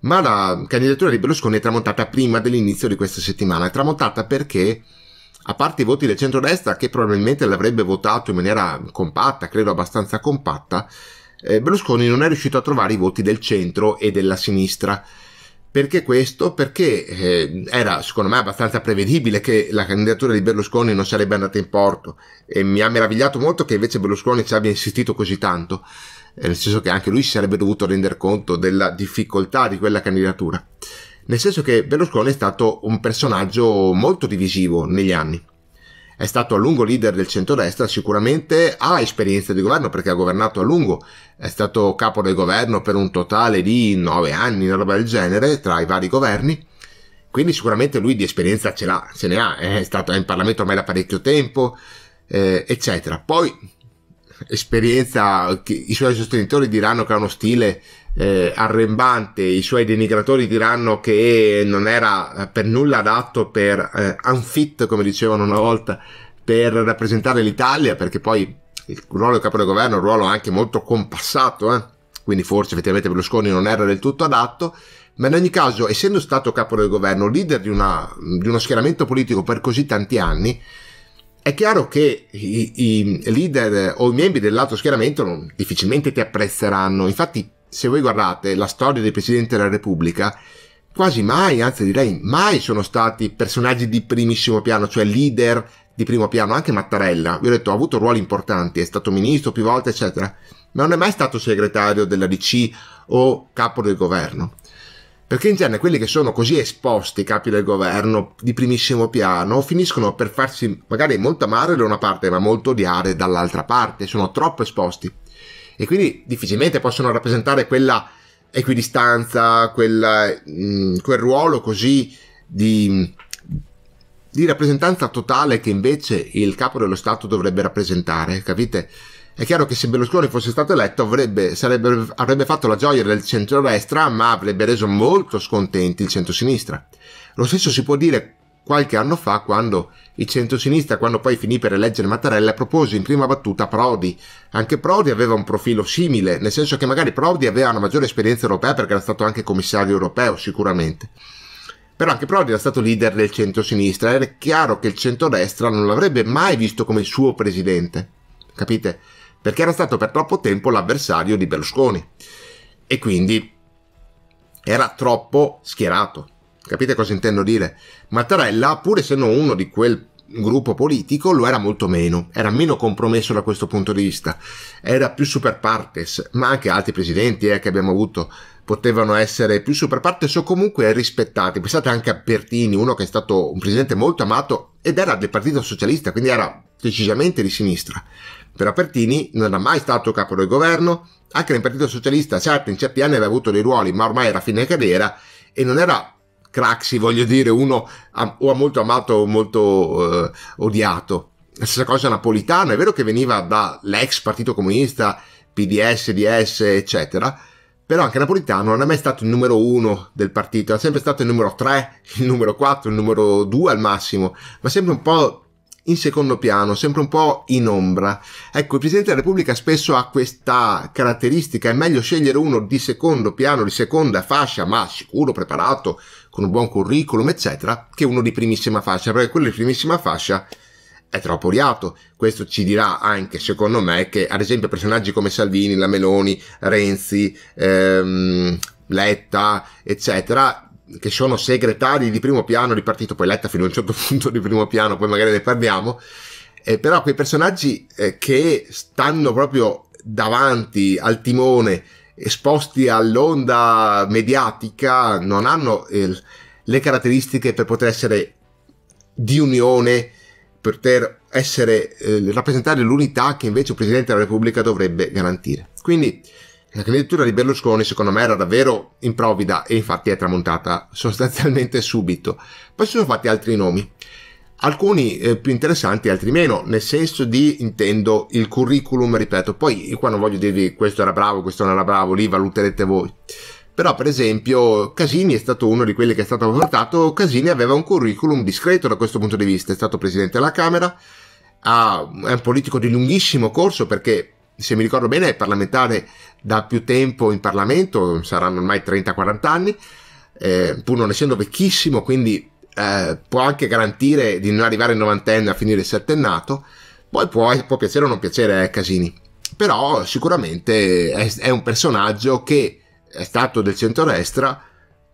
Ma la candidatura di Berlusconi è tramontata prima dell'inizio di questa settimana, è tramontata perché a parte i voti del centrodestra che probabilmente l'avrebbe votato in maniera compatta, credo abbastanza compatta, eh, Berlusconi non è riuscito a trovare i voti del centro e della sinistra. Perché questo? Perché eh, era secondo me abbastanza prevedibile che la candidatura di Berlusconi non sarebbe andata in porto e mi ha meravigliato molto che invece Berlusconi ci abbia insistito così tanto, eh, nel senso che anche lui si sarebbe dovuto rendere conto della difficoltà di quella candidatura, nel senso che Berlusconi è stato un personaggio molto divisivo negli anni è stato a lungo leader del centrodestra, sicuramente ha esperienza di governo perché ha governato a lungo, è stato capo del governo per un totale di nove anni, una roba del genere, tra i vari governi. Quindi sicuramente lui di esperienza ce l'ha, ce ne ha, è stato è in Parlamento ormai da parecchio tempo, eh, eccetera. Poi esperienza, i suoi sostenitori diranno che ha uno stile eh, arrembante, i suoi denigratori diranno che non era per nulla adatto per eh, unfit, come dicevano una volta, per rappresentare l'Italia, perché poi il ruolo del capo del governo è un ruolo anche molto compassato, eh? quindi forse effettivamente Berlusconi non era del tutto adatto, ma in ogni caso, essendo stato capo del governo, leader di, una, di uno schieramento politico per così tanti anni, è chiaro che i, i leader o i membri dell'altro schieramento non, difficilmente ti apprezzeranno, infatti se voi guardate la storia dei Presidenti della Repubblica, quasi mai, anzi direi mai sono stati personaggi di primissimo piano, cioè leader di primo piano, anche Mattarella, vi ho detto, ha avuto ruoli importanti, è stato ministro più volte, eccetera, ma non è mai stato segretario della DC o capo del governo. Perché in genere quelli che sono così esposti, capi del governo, di primissimo piano, finiscono per farsi magari molto amare da una parte, ma molto odiare dall'altra parte, sono troppo esposti e quindi difficilmente possono rappresentare quella equidistanza, quella, mh, mm, quel ruolo così di, di, rappresentanza totale che invece il capo dello Stato dovrebbe rappresentare, capite? È chiaro che se Berlusconi fosse stato eletto avrebbe, sarebbe, avrebbe fatto la gioia del centro-destra, ma avrebbe reso molto scontenti il centro-sinistra. Lo stesso si può dire qualche anno fa quando il centro-sinistra, quando poi finì per eleggere Mattarella, propose in prima battuta Prodi. Anche Prodi aveva un profilo simile, nel senso che magari Prodi aveva una maggiore esperienza europea perché era stato anche commissario europeo, sicuramente. Però anche Prodi era stato leader del centro-sinistra, era chiaro che il centrodestra non l'avrebbe mai visto come il suo presidente, capite? Perché era stato per troppo tempo l'avversario di Berlusconi. E quindi era troppo schierato. Capite cosa intendo dire? Mattarella, pur essendo uno di quel gruppo politico, lo era molto meno, era meno compromesso da questo punto di vista, era più super partes, ma anche altri presidenti eh, che abbiamo avuto potevano essere più super partes o comunque rispettati. Pensate anche a Bertini, uno che è stato un presidente molto amato ed era del Partito Socialista, quindi era decisamente di sinistra. Però Pertini non era mai stato capo del governo, anche nel Partito Socialista, certo, in certi anni aveva avuto dei ruoli, ma ormai era fine carriera e non era Craxi, voglio dire, uno o ha molto amato o molto eh, odiato. La stessa cosa Napolitano, è vero che veniva dall'ex Partito Comunista, PDS, DS, eccetera, però anche Napolitano non è mai stato il numero uno del partito, è sempre stato il numero tre, il numero quattro, il numero due al massimo, ma sempre un po' in secondo piano, sempre un po' in ombra. Ecco, il Presidente della Repubblica spesso ha questa caratteristica, è meglio scegliere uno di secondo piano, di seconda fascia, ma sicuro, preparato, con un buon curriculum, eccetera, che uno di primissima fascia, perché quello di primissima fascia è troppo odiato. Questo ci dirà anche, secondo me, che ad esempio personaggi come Salvini, la Meloni, Renzi, ehm, Letta, eccetera, che sono segretari di primo piano di partito, poi Letta fino a un certo punto di primo piano, poi magari ne parliamo, eh, però quei personaggi eh, che stanno proprio davanti al timone esposti all'onda mediatica non hanno eh, le caratteristiche per poter essere di unione, per poter essere, eh, rappresentare l'unità che invece un Presidente della Repubblica dovrebbe garantire. Quindi la candidatura di Berlusconi secondo me era davvero improvvida e infatti è tramontata sostanzialmente subito. Poi si sono fatti altri nomi alcuni eh, più interessanti, altri meno, nel senso di intendo il curriculum, ripeto, poi io qua non voglio dirvi questo era bravo, questo non era bravo, lì valuterete voi. Però per esempio Casini è stato uno di quelli che è stato portato, Casini aveva un curriculum discreto da questo punto di vista, è stato presidente della Camera, ha, è un politico di lunghissimo corso perché se mi ricordo bene è parlamentare da più tempo in Parlamento, saranno ormai 30-40 anni, eh, pur non essendo vecchissimo, quindi eh, può anche garantire di non arrivare il novantenne a finire il settennato, poi può, può piacere o non piacere a eh, Casini, però sicuramente è, è un personaggio che è stato del centro-destra,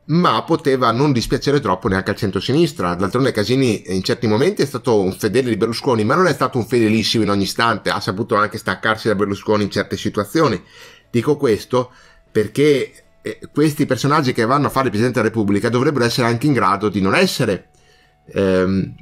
ma poteva non dispiacere troppo neanche al centro-sinistra. D'altronde Casini in certi momenti è stato un fedele di Berlusconi, ma non è stato un fedelissimo in ogni istante, ha saputo anche staccarsi da Berlusconi in certe situazioni. Dico questo perché questi personaggi che vanno a fare il Presidente della Repubblica dovrebbero essere anche in grado di non essere ehm,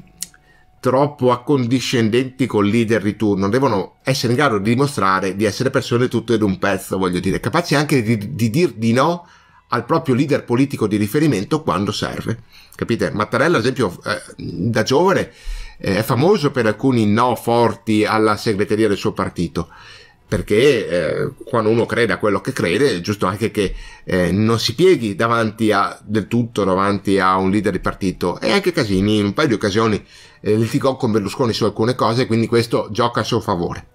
troppo accondiscendenti col leader di turno, devono essere in grado di dimostrare di essere persone tutte ad un pezzo, voglio dire, capaci anche di, di dir di no al proprio leader politico di riferimento quando serve. Capite? Mattarella, ad esempio, eh, da giovane eh, è famoso per alcuni no forti alla segreteria del suo partito perché eh, quando uno crede a quello che crede è giusto anche che eh, non si pieghi davanti a, del tutto davanti a un leader di partito e anche Casini in un paio di occasioni eh, litigò con Berlusconi su alcune cose quindi questo gioca a suo favore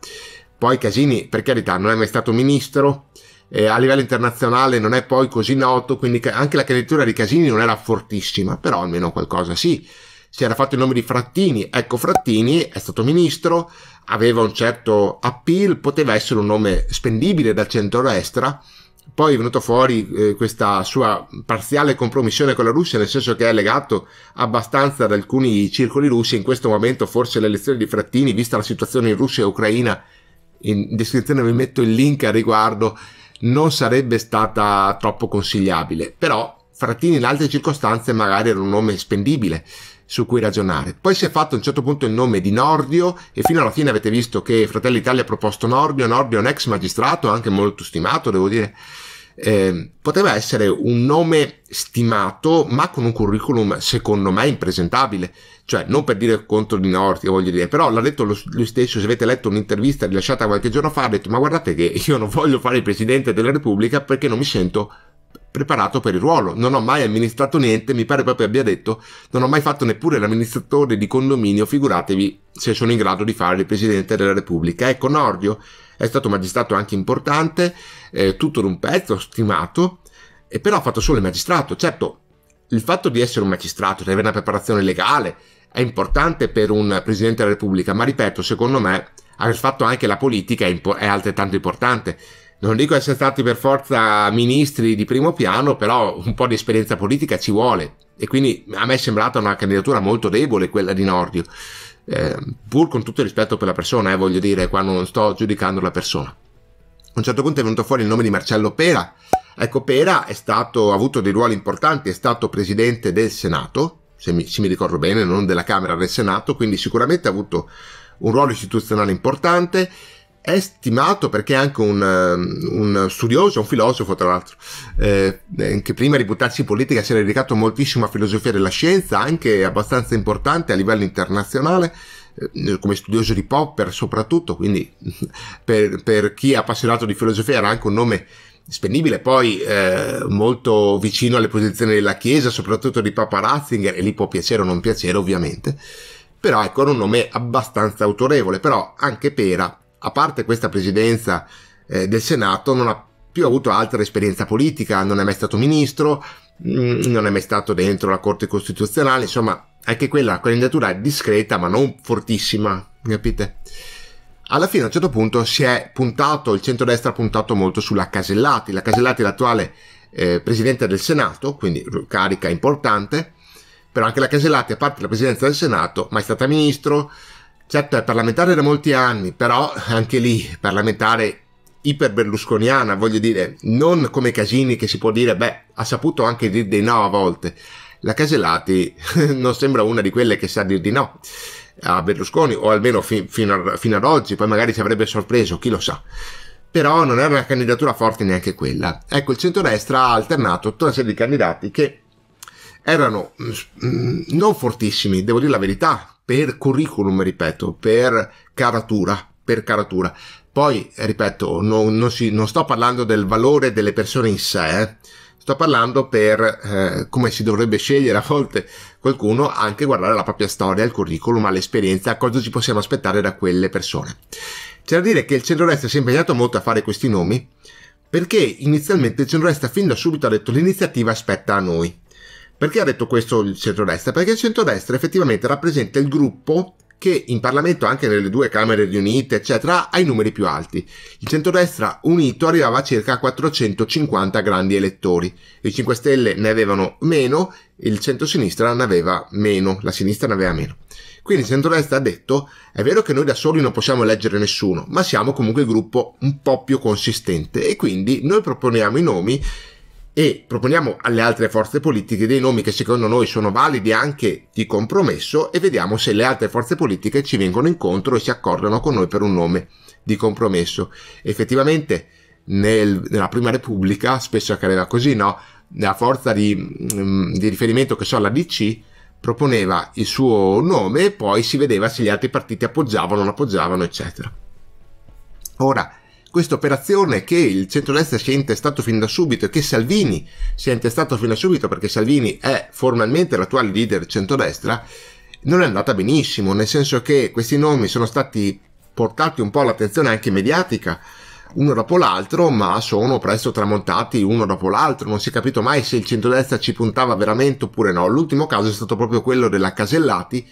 poi Casini per carità non è mai stato ministro a livello internazionale non è poi così noto quindi anche la candidatura di Casini non era fortissima però almeno qualcosa sì si era fatto il nome di Frattini, ecco Frattini è stato ministro, aveva un certo appeal, poteva essere un nome spendibile dal centro centrodestra, poi è venuto fuori eh, questa sua parziale compromissione con la Russia, nel senso che è legato abbastanza ad alcuni circoli russi, in questo momento forse l'elezione di Frattini, vista la situazione in Russia e Ucraina, in descrizione vi metto il link a riguardo, non sarebbe stata troppo consigliabile, però Frattini in altre circostanze magari era un nome spendibile su cui ragionare. Poi si è fatto a un certo punto il nome di Nordio e fino alla fine avete visto che Fratelli Italia ha proposto Nordio, Nordio è un ex magistrato, anche molto stimato, devo dire. Eh, poteva essere un nome stimato, ma con un curriculum secondo me impresentabile. Cioè, non per dire contro di Nordio, voglio dire, però l'ha detto lui stesso. Se avete letto un'intervista rilasciata qualche giorno fa, ha detto: Ma guardate che io non voglio fare il presidente della Repubblica perché non mi sento preparato per il ruolo. Non ho mai amministrato niente, mi pare proprio abbia detto, non ho mai fatto neppure l'amministratore di condominio, figuratevi se sono in grado di fare il Presidente della Repubblica. Ecco, Nordio è stato magistrato anche importante, eh, tutto un pezzo, stimato, e però ha fatto solo il magistrato. Certo, il fatto di essere un magistrato, di avere una preparazione legale, è importante per un Presidente della Repubblica, ma ripeto, secondo me, aver fatto anche la politica è, impo- è altrettanto importante non dico essere stati per forza ministri di primo piano, però un po' di esperienza politica ci vuole. E quindi a me è sembrata una candidatura molto debole quella di Nordio, eh, pur con tutto il rispetto per la persona, eh, voglio dire, quando non sto giudicando la persona. A un certo punto è venuto fuori il nome di Marcello Pera. Ecco, Pera stato, ha avuto dei ruoli importanti, è stato presidente del Senato, se mi, se mi ricordo bene, non della Camera del Senato, quindi sicuramente ha avuto un ruolo istituzionale importante è stimato perché è anche un, ehm, un studioso, un filosofo tra l'altro, eh, eh, che prima di buttarsi in politica si era dedicato moltissimo a filosofia della scienza, anche abbastanza importante a livello internazionale, eh, eh come studioso di Popper soprattutto, quindi per, per, chi è appassionato di filosofia era anche un nome spendibile, poi eh, molto vicino alle posizioni della Chiesa, soprattutto di Papa Ratzinger, e lì può piacere o non piacere ovviamente, però ecco era un nome abbastanza autorevole, però anche Pera a parte questa presidenza eh, del Senato, non ha più avuto altra esperienza politica, non è mai stato ministro, mh, mm, non è mai stato dentro la Corte Costituzionale, insomma, anche quella candidatura è discreta ma non fortissima, capite? Alla fine a un certo punto si è puntato, il centrodestra ha puntato molto sulla Casellati, la Casellati è l'attuale eh, presidente del Senato, quindi carica importante, però anche la Casellati, a parte la presidenza del Senato, mai stata ministro, Certo, è parlamentare da molti anni, però anche lì parlamentare iper-berlusconiana, voglio dire, non come Casini che si può dire, beh, ha saputo anche dire di no a volte. La Casellati non sembra una di quelle che sa dir di no a Berlusconi, o almeno fi- fino, a- fino ad oggi, poi magari ci avrebbe sorpreso, chi lo sa però non era una candidatura forte neanche quella. Ecco, il centrodestra ha alternato tutta una serie di candidati che erano mm, mm non fortissimi, devo dire la verità, per curriculum, ripeto, per caratura, per caratura. Poi, ripeto, non, non, si, non sto parlando del valore delle persone in sé, eh. sto parlando per eh, come si dovrebbe scegliere a volte qualcuno anche guardare la propria storia, il curriculum, l'esperienza, cosa ci possiamo aspettare da quelle persone. C'è da dire che il centrodestra si è impegnato molto a fare questi nomi perché inizialmente il centrodestra fin da subito ha detto l'iniziativa aspetta a noi. Perché ha detto questo il centrodestra? Perché il centrodestra effettivamente rappresenta il gruppo che in Parlamento, anche nelle due Camere riunite, eccetera, ha i numeri più alti. Il centrodestra unito arrivava a circa 450 grandi elettori, i 5 Stelle ne avevano meno, il centrosinistra ne aveva meno, la sinistra ne aveva meno. Quindi il centrodestra ha detto, è vero che noi da soli non possiamo eleggere nessuno, ma siamo comunque il gruppo un po' più consistente e quindi noi proponiamo i nomi e proponiamo alle altre forze politiche dei nomi che secondo noi sono validi anche di compromesso e vediamo se le altre forze politiche ci vengono incontro e si accordano con noi per un nome di compromesso. Effettivamente nel, nella Prima Repubblica spesso accadeva così, no? La forza di, mm, di riferimento che so la DC proponeva il suo nome e poi si vedeva se gli altri partiti appoggiavano, o non appoggiavano, eccetera. Ora, questa operazione che il centrodestra si è intestato fin da subito e che Salvini si è intestato fin da subito perché Salvini è formalmente l'attuale leader centrodestra, non è andata benissimo, nel senso che questi nomi sono stati portati un po' all'attenzione anche mediatica uno dopo l'altro, ma sono presto tramontati uno dopo l'altro, non si è capito mai se il centrodestra ci puntava veramente oppure no. L'ultimo caso è stato proprio quello della Casellati,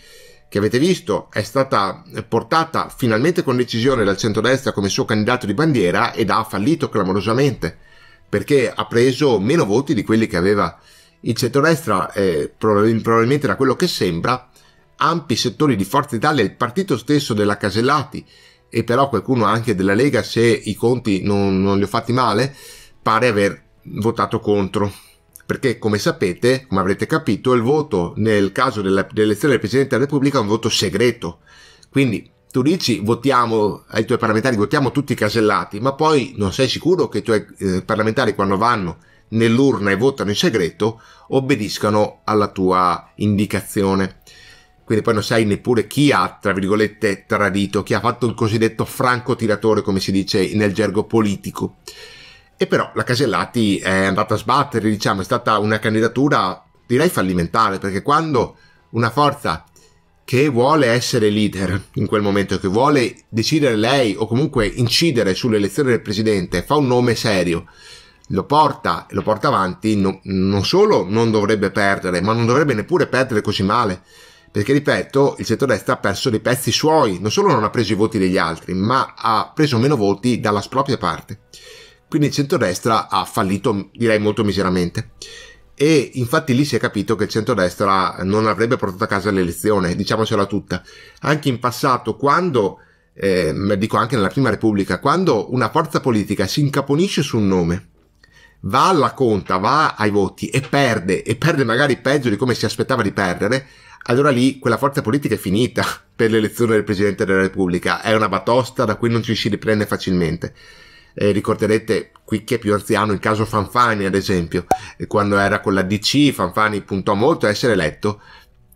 che avete visto è stata portata finalmente con decisione dal centrodestra come suo candidato di bandiera ed ha fallito clamorosamente perché ha preso meno voti di quelli che aveva il centrodestra, eh, probabilmente da quello che sembra, ampi settori di Forza Italia, il partito stesso della Casellati e però qualcuno anche della Lega, se i conti non, non li ho fatti male, pare aver votato contro perché come sapete, come avrete capito, il voto nel caso dell'elezione del Presidente della Repubblica è un voto segreto. Quindi tu dici votiamo ai tuoi parlamentari, votiamo tutti casellati, ma poi non sei sicuro che i tuoi eh, parlamentari quando vanno nell'urna e votano in segreto obbediscano alla tua indicazione. Quindi poi non sai neppure chi ha, tra virgolette, tradito, chi ha fatto il cosiddetto franco tiratore, come si dice nel gergo politico. E però la Casellati è andata a sbattere, diciamo, è stata una candidatura direi fallimentare, perché quando una forza che vuole essere leader in quel momento, che vuole decidere lei o comunque incidere sull'elezione del presidente, fa un nome serio, lo porta lo porta avanti, no, non solo non dovrebbe perdere, ma non dovrebbe neppure perdere così male. Perché ripeto, il centrodestra ha perso dei pezzi suoi, non solo non ha preso i voti degli altri, ma ha preso meno voti dalla propria parte. Quindi il centrodestra ha fallito, direi molto miseramente. E infatti lì si è capito che il centrodestra non avrebbe portato a casa l'elezione, diciamocela tutta. Anche in passato, quando, eh, dico anche nella Prima Repubblica, quando una forza politica si incaponisce su un nome, va alla conta, va ai voti e perde, e perde magari peggio di come si aspettava di perdere, allora lì quella forza politica è finita per l'elezione del Presidente della Repubblica. È una batosta da cui non ci si riprende facilmente. Eh, ricorderete qui che è più anziano il caso Fanfani ad esempio quando era con la DC Fanfani puntò molto a essere eletto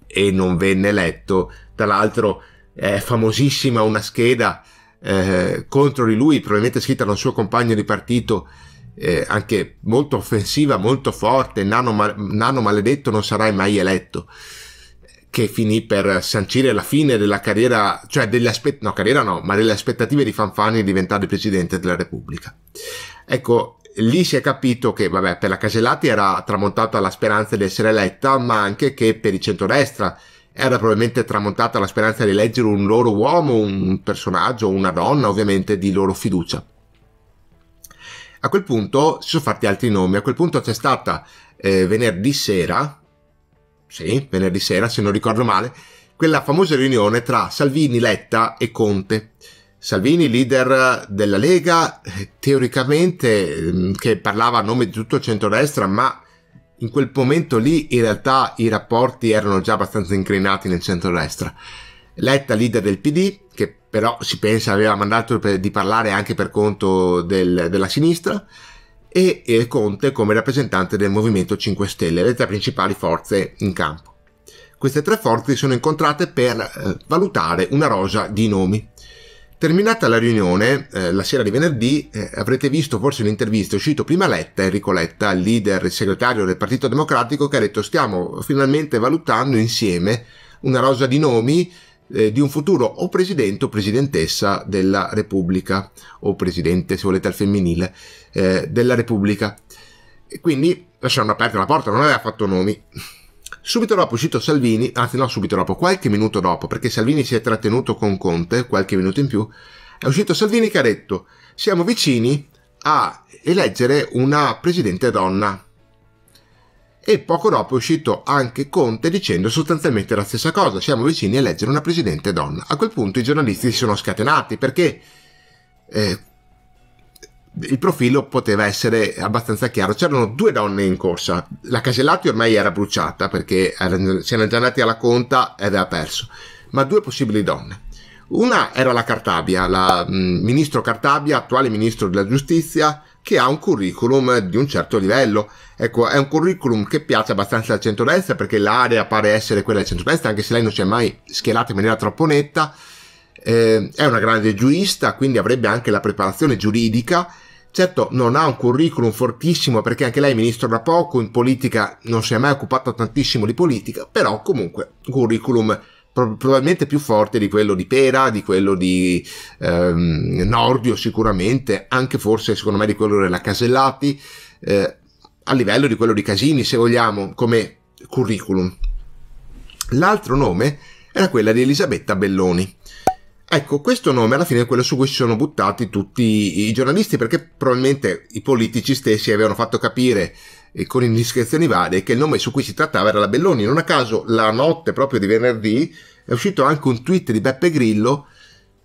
e non venne eletto tra l'altro è famosissima una scheda eh, contro di lui probabilmente scritta da un suo compagno di partito eh, anche molto offensiva molto forte nano, ma- nano maledetto non sarai mai eletto che finì per sancire la fine della carriera, cioè delle, aspe- no, carriera no, ma delle aspettative di Fanfani di diventare presidente della Repubblica. Ecco, lì si è capito che, vabbè, per la Casellati era tramontata la speranza di essere eletta, ma anche che per il centrodestra era probabilmente tramontata la speranza di eleggere un loro uomo, un personaggio, una donna, ovviamente, di loro fiducia. A quel punto si sono fatti altri nomi, a quel punto c'è stata eh, venerdì sera, sì, venerdì sera, se non ricordo male, quella famosa riunione tra Salvini, Letta e Conte. Salvini, leader eh, della Lega, eh, teoricamente mm, che parlava a nome di tutto il centrodestra, ma in quel momento lì in realtà i rapporti erano già abbastanza incrinati nel centrodestra. Letta, leader del PD, che però si pensa aveva mandato di parlare anche per conto del, della sinistra, e, Conte come rappresentante del Movimento 5 Stelle, le tre principali forze in campo. Queste tre forze si sono incontrate per eh, valutare una rosa di nomi. Terminata la riunione, eh, la sera di venerdì, eh, avrete visto forse l'intervista, è uscito prima Letta, Enrico Letta, il leader e segretario del Partito Democratico, che ha detto stiamo finalmente valutando insieme una rosa di nomi eh, di un futuro o presidente o presidentessa della Repubblica, o presidente se volete al femminile, eh, della Repubblica. E quindi lasciarono aperta la porta, non aveva fatto nomi. Subito dopo è uscito Salvini, anzi no subito dopo, qualche minuto dopo, perché Salvini si è trattenuto con Conte qualche minuto in più, è uscito Salvini che ha detto siamo vicini a eleggere una presidente donna e poco dopo è uscito anche Conte dicendo sostanzialmente la stessa cosa, siamo vicini a leggere una presidente donna. A quel punto i giornalisti si sono scatenati perché eh, il profilo poteva essere abbastanza chiaro, c'erano due donne in corsa, la Casellati ormai era bruciata perché si era già andati alla conta ed aveva perso, ma due possibili donne. Una era la Cartabia, la mh, mm, ministro Cartabia, attuale ministro della giustizia, che ha un curriculum di un certo livello. Ecco, è un curriculum che piace abbastanza al centro-destra perché l'area pare essere quella del centro-destra, anche se lei non si è mai schierata in maniera troppo netta. Eh, è una grande giurista, quindi avrebbe anche la preparazione giuridica. Certo, non ha un curriculum fortissimo perché anche lei è ministro da poco, in politica non si è mai occupata tantissimo di politica, però comunque un curriculum probabilmente più forte di quello di Pera, di quello di ehm, Nordio sicuramente, anche forse secondo me di quello della Casellati, eh, a livello di quello di Casini se vogliamo, come curriculum. L'altro nome era quella di Elisabetta Belloni. Ecco, questo nome alla fine è quello su cui si sono buttati tutti i giornalisti perché probabilmente i politici stessi avevano fatto capire e con indiscrezioni varie che il nome su cui si trattava era la Belloni. Non a caso la notte proprio di venerdì è uscito anche un tweet di Beppe Grillo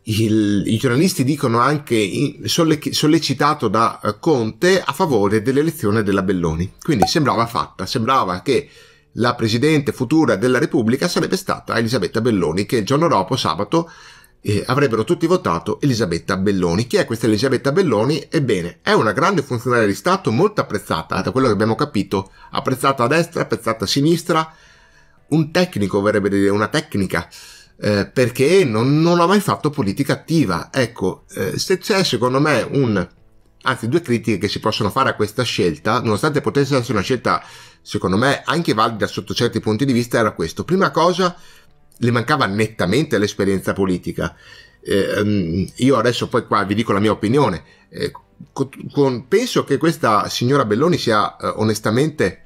il, I giornalisti dicono anche in, sollecitato da eh, Conte a favore dell'elezione della Belloni. Quindi sembrava fatta, sembrava che la presidente futura della Repubblica sarebbe stata Elisabetta Belloni, che il giorno dopo, sabato, eh, avrebbero tutti votato Elisabetta Belloni. Chi è questa Elisabetta Belloni? Ebbene, è una grande funzionaria di Stato molto apprezzata, da quello che abbiamo capito, apprezzata a destra, apprezzata a sinistra, un tecnico, verrebbe da dire, una tecnica, eh, perché non, non, ha mai fatto politica attiva. Ecco, eh, se c'è secondo me un... Anzi, due critiche che si possono fare a questa scelta, nonostante potesse essere una scelta, secondo me, anche valida sotto certi punti di vista, era questo. Prima cosa, le mancava nettamente l'esperienza politica. Eh, ehm, io adesso poi qua vi dico la mia opinione. Eh, con, penso che questa signora Belloni sia eh, onestamente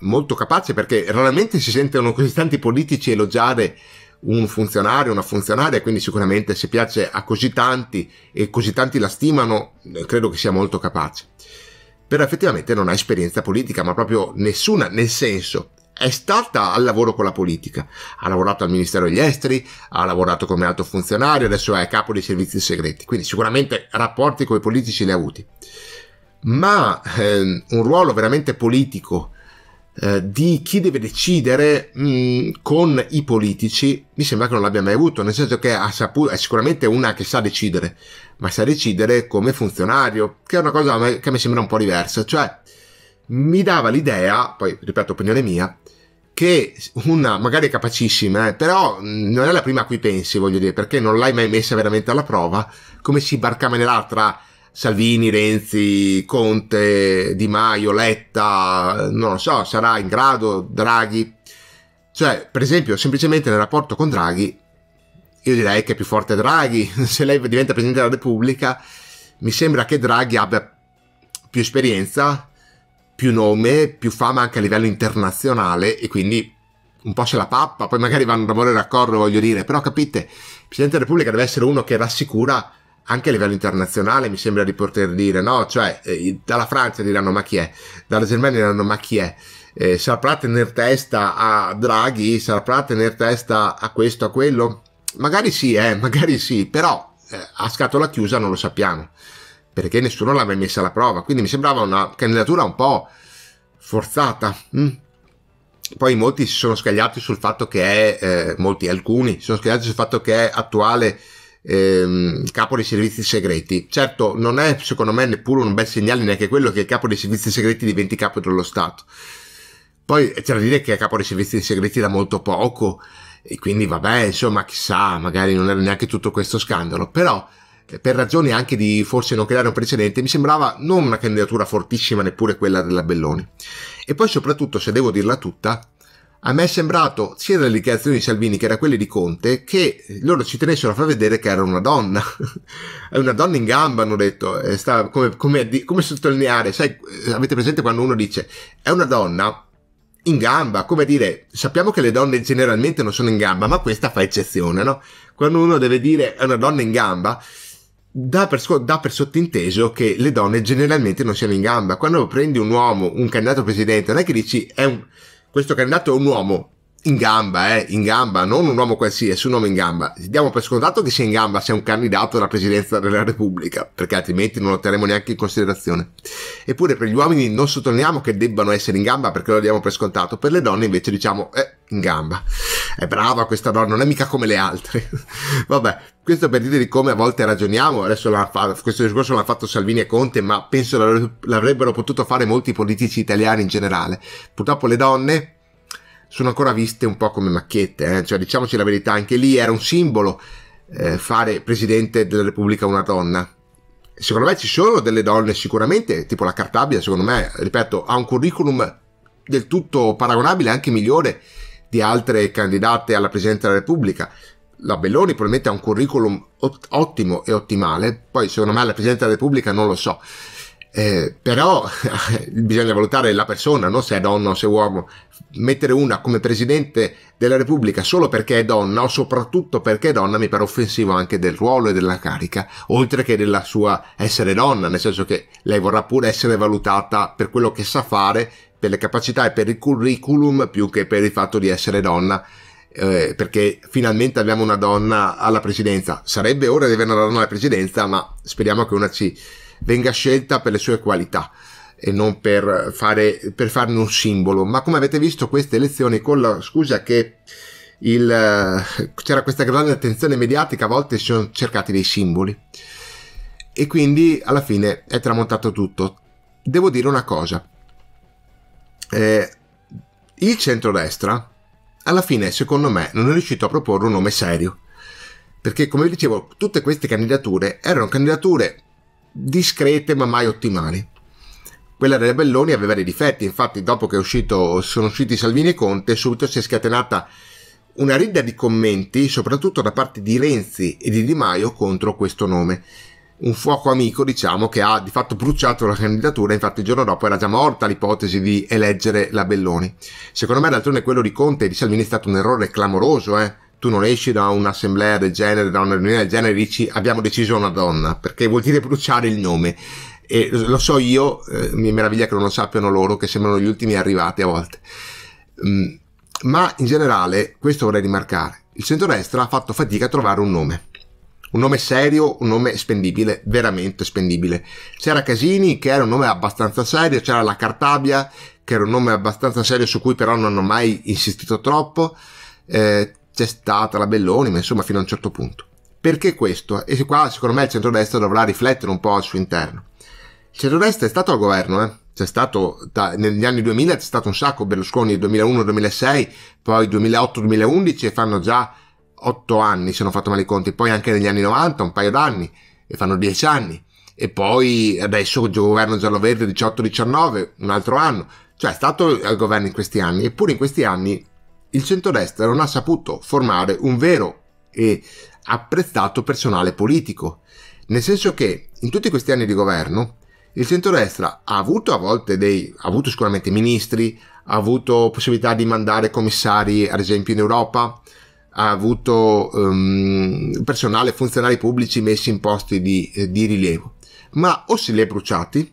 molto capace perché raramente si sentono così tanti politici elogiare un funzionario, una funzionaria, quindi sicuramente se piace a così tanti e così tanti la stimano, eh, credo che sia molto capace. Però effettivamente non ha esperienza politica, ma proprio nessuna, nel senso è stata al lavoro con la politica, ha lavorato al Ministero degli Esteri, ha lavorato come alto funzionario, adesso è capo dei servizi segreti, quindi sicuramente rapporti con i politici li ha avuti. Ma ehm, un ruolo veramente politico eh, di chi deve decidere mh, mm, con i politici mi sembra che non l'abbia mai avuto, nel senso che ha saputo, è sicuramente una che sa decidere, ma sa decidere come funzionario, che è una cosa che mi sembra un po' diversa, cioè mi dava l'idea, poi ripeto opinione mia, che una magari è capacissima, eh, però mm, non è la prima a cui pensi, voglio dire, perché non l'hai mai messa veramente alla prova, come si barcava nell'altra Salvini, Renzi, Conte, Di Maio, Letta, non lo so, sarà in grado Draghi. Cioè, per esempio, semplicemente nel rapporto con Draghi, io direi che è più forte Draghi, se lei diventa Presidente della Repubblica, mi sembra che Draghi abbia più esperienza, più nome, più fama anche a livello internazionale e quindi un po' c'è la pappa, poi magari vanno d'amore d'accordo, voglio dire, però capite, il Presidente della Repubblica deve essere uno che rassicura anche a livello internazionale, mi sembra di poter dire, no? Cioè, eh, dalla Francia diranno ma chi è, dalla Germania diranno ma chi è, eh, saprà tenere testa a Draghi, saprà tenere testa a questo, a quello? Magari sì, eh, magari sì, però eh, a scatola chiusa non lo sappiamo perché nessuno l'aveva messa alla prova, quindi mi sembrava una candidatura un po' forzata. Mm. Poi molti si sono scagliati sul fatto che è, eh, molti, alcuni, si sono scagliati sul fatto che è attuale ehm, capo dei servizi segreti. Certo, non è secondo me neppure un bel segnale neanche quello che il capo dei servizi segreti diventi capo dello Stato. Poi eh, c'è da dire che è capo dei servizi segreti da molto poco, e quindi vabbè, insomma, chissà, magari non era neanche tutto questo scandalo, però per ragioni anche di forse non creare un precedente, mi sembrava non una candidatura fortissima neppure quella della Belloni. E poi soprattutto, se devo dirla tutta, a me è sembrato, sia dalle dichiarazioni di Salvini che da quelle di Conte, che loro ci tenessero a far vedere che era una donna. È una donna in gamba, hanno detto. Sta, come, come, come, sottolineare, sai, avete presente quando uno dice è una donna in gamba, come dire, sappiamo che le donne generalmente non sono in gamba, ma questa fa eccezione, no? Quando uno deve dire è una donna in gamba, dà per, dà per sottinteso che le donne generalmente non siano in gamba. Quando prendi un uomo, un candidato presidente, non è che dici è un, questo candidato è un uomo in gamba, eh, in gamba, non un uomo qualsiasi, un uomo in gamba. Diamo per scontato che sia in gamba se è un candidato alla presidenza della Repubblica, perché altrimenti non lo terremo neanche in considerazione. Eppure per gli uomini non sottolineiamo che debbano essere in gamba perché lo diamo per scontato, per le donne invece diciamo, eh, in gamba. È brava questa donna, non è mica come le altre. Vabbè, questo per dire di come a volte ragioniamo. Adesso questo discorso l'ha fatto Salvini e Conte, ma penso l'avrebbero potuto fare molti politici italiani in generale. Purtroppo le donne sono ancora viste un po' come macchiette, eh? cioè diciamoci la verità, anche lì era un simbolo eh, fare presidente della Repubblica una donna. Secondo me ci sono delle donne sicuramente, tipo la Cartabia, secondo me, ripeto, ha un curriculum del tutto paragonabile, anche migliore di altre candidate alla presidenza della Repubblica. La Belloni probabilmente ha un curriculum ot- ottimo e ottimale, poi secondo me la presidenza della Repubblica non lo so. Eh, però bisogna valutare la persona, no? se è donna o se è uomo. Mettere una come presidente della Repubblica solo perché è donna o soprattutto perché è donna mi pare offensivo anche del ruolo e della carica, oltre che della sua essere donna, nel senso che lei vorrà pure essere valutata per quello che sa fare per le capacità e per il curriculum più che per il fatto di essere donna. Eh, perché finalmente abbiamo una donna alla presidenza. Sarebbe ora di avere una donna alla presidenza, ma speriamo che una ci venga scelta per le sue qualità e non per, fare, per farne un simbolo. Ma come avete visto, queste elezioni, con la scusa che il, eh, c'era questa grande attenzione mediatica, a volte si sono cercati dei simboli. E quindi alla fine è tramontato tutto. Devo dire una cosa eh, il centrodestra alla fine secondo me non è riuscito a proporre un nome serio perché come vi dicevo tutte queste candidature erano candidature discrete ma mai ottimali quella delle Belloni aveva dei difetti infatti dopo che uscito, sono usciti Salvini e Conte subito si è scatenata una ridda di commenti soprattutto da parte di Renzi e di Di Maio contro questo nome un fuoco amico, diciamo, che ha di fatto bruciato la candidatura, infatti il giorno dopo era già morta l'ipotesi di eleggere la Belloni. Secondo me d'altronde quello di Conte e di Salvini è stato un errore clamoroso, eh. Tu non esci da un'assemblea del genere, da una riunione del genere e dici abbiamo deciso una donna, perché vuol dire bruciare il nome. E lo so io, eh, mi meraviglia che non lo sappiano loro, che sembrano gli ultimi arrivati a volte. Mm, ma in generale, questo vorrei rimarcare, il centrodestra ha fatto fatica a trovare un nome un nome serio, un nome spendibile, veramente spendibile. C'era Casini che era un nome abbastanza serio, c'era la Cartabia che era un nome abbastanza serio su cui però non hanno mai insistito troppo, eh, c'è stata la Belloni, ma insomma fino a un certo punto. Perché questo? E qua secondo me il centrodestra dovrà riflettere un po' al suo interno. Il centrodestra è stato al governo, eh? c'è stato da, negli anni 2000 c'è stato un sacco Berlusconi 2001-2006, poi 2008-2011 e fanno già 8 anni se non ho fatto male i conti, poi anche negli anni 90 un paio d'anni e fanno 10 anni e poi adesso il governo giallo-verde 18-19 un altro anno, cioè è stato al governo in questi anni, eppure in questi anni il centrodestra non ha saputo formare un vero e apprezzato personale politico, nel senso che in tutti questi anni di governo il centrodestra ha avuto a volte dei, ha avuto sicuramente ministri, ha avuto possibilità di mandare commissari ad esempio in Europa, ha avuto um, personale, funzionari pubblici messi in posti di, eh, di rilievo, ma o se li ha bruciati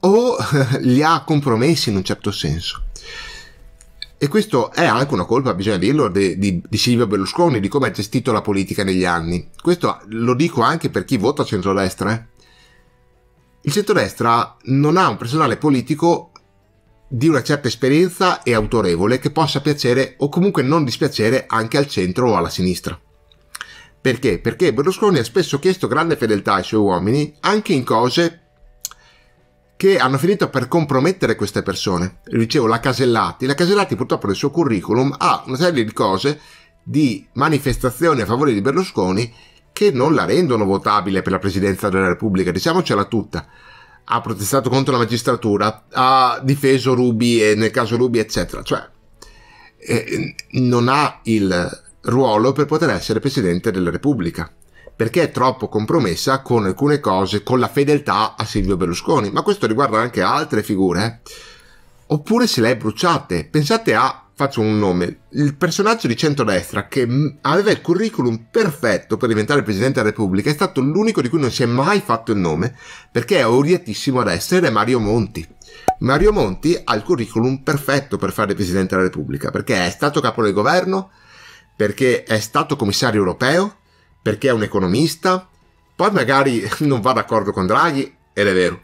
o li ha compromessi in un certo senso. E questo è anche una colpa, bisogna dirlo, di, di, di, Silvio Berlusconi, di come ha gestito la politica negli anni. Questo lo dico anche per chi vota centrodestra. Eh. Il centrodestra non ha un personale politico di una certa esperienza e autorevole che possa piacere o comunque non dispiacere anche al centro o alla sinistra. Perché? Perché Berlusconi ha spesso chiesto grande fedeltà ai suoi uomini anche in cose che hanno finito per compromettere queste persone. Dicevo, la Casellati. La Casellati purtroppo nel suo curriculum ha una serie di cose, di manifestazioni a favore di Berlusconi che non la rendono votabile per la presidenza della Repubblica, diciamocela tutta ha protestato contro la magistratura, ha difeso Ruby e nel caso Ruby eccetera, cioè eh, non ha il ruolo per poter essere Presidente della Repubblica perché è troppo compromessa con alcune cose, con la fedeltà a Silvio Berlusconi, ma questo riguarda anche altre figure. Eh. Oppure se le è bruciate. Pensate a faccio un nome, il personaggio di centrodestra che mm, aveva il curriculum perfetto per diventare Presidente della Repubblica è stato l'unico di cui non si è mai fatto il nome perché è orientissimo ad essere Mario Monti. Mario Monti ha il curriculum perfetto per fare Presidente della Repubblica perché è stato capo del governo, perché è stato commissario europeo, perché è un economista, poi magari non va d'accordo con Draghi, ed è vero,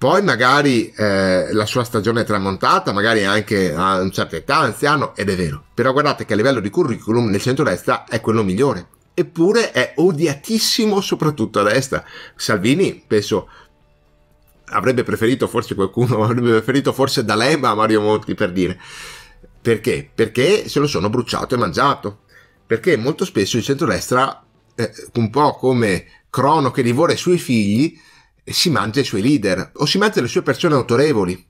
poi magari eh, la sua stagione è tramontata, magari anche a una certa età, anziano, ed è vero. Però guardate che a livello di curriculum nel centro-destra è quello migliore. Eppure è odiatissimo soprattutto a destra. Salvini, penso, avrebbe preferito forse qualcuno, avrebbe preferito forse D'Alema a Mario Monti per dire. Perché? Perché se lo sono bruciato e mangiato. Perché molto spesso il centro-destra, eh, un po' come Crono che divora i suoi figli, si mangia i suoi leader o si mangia le sue persone autorevoli.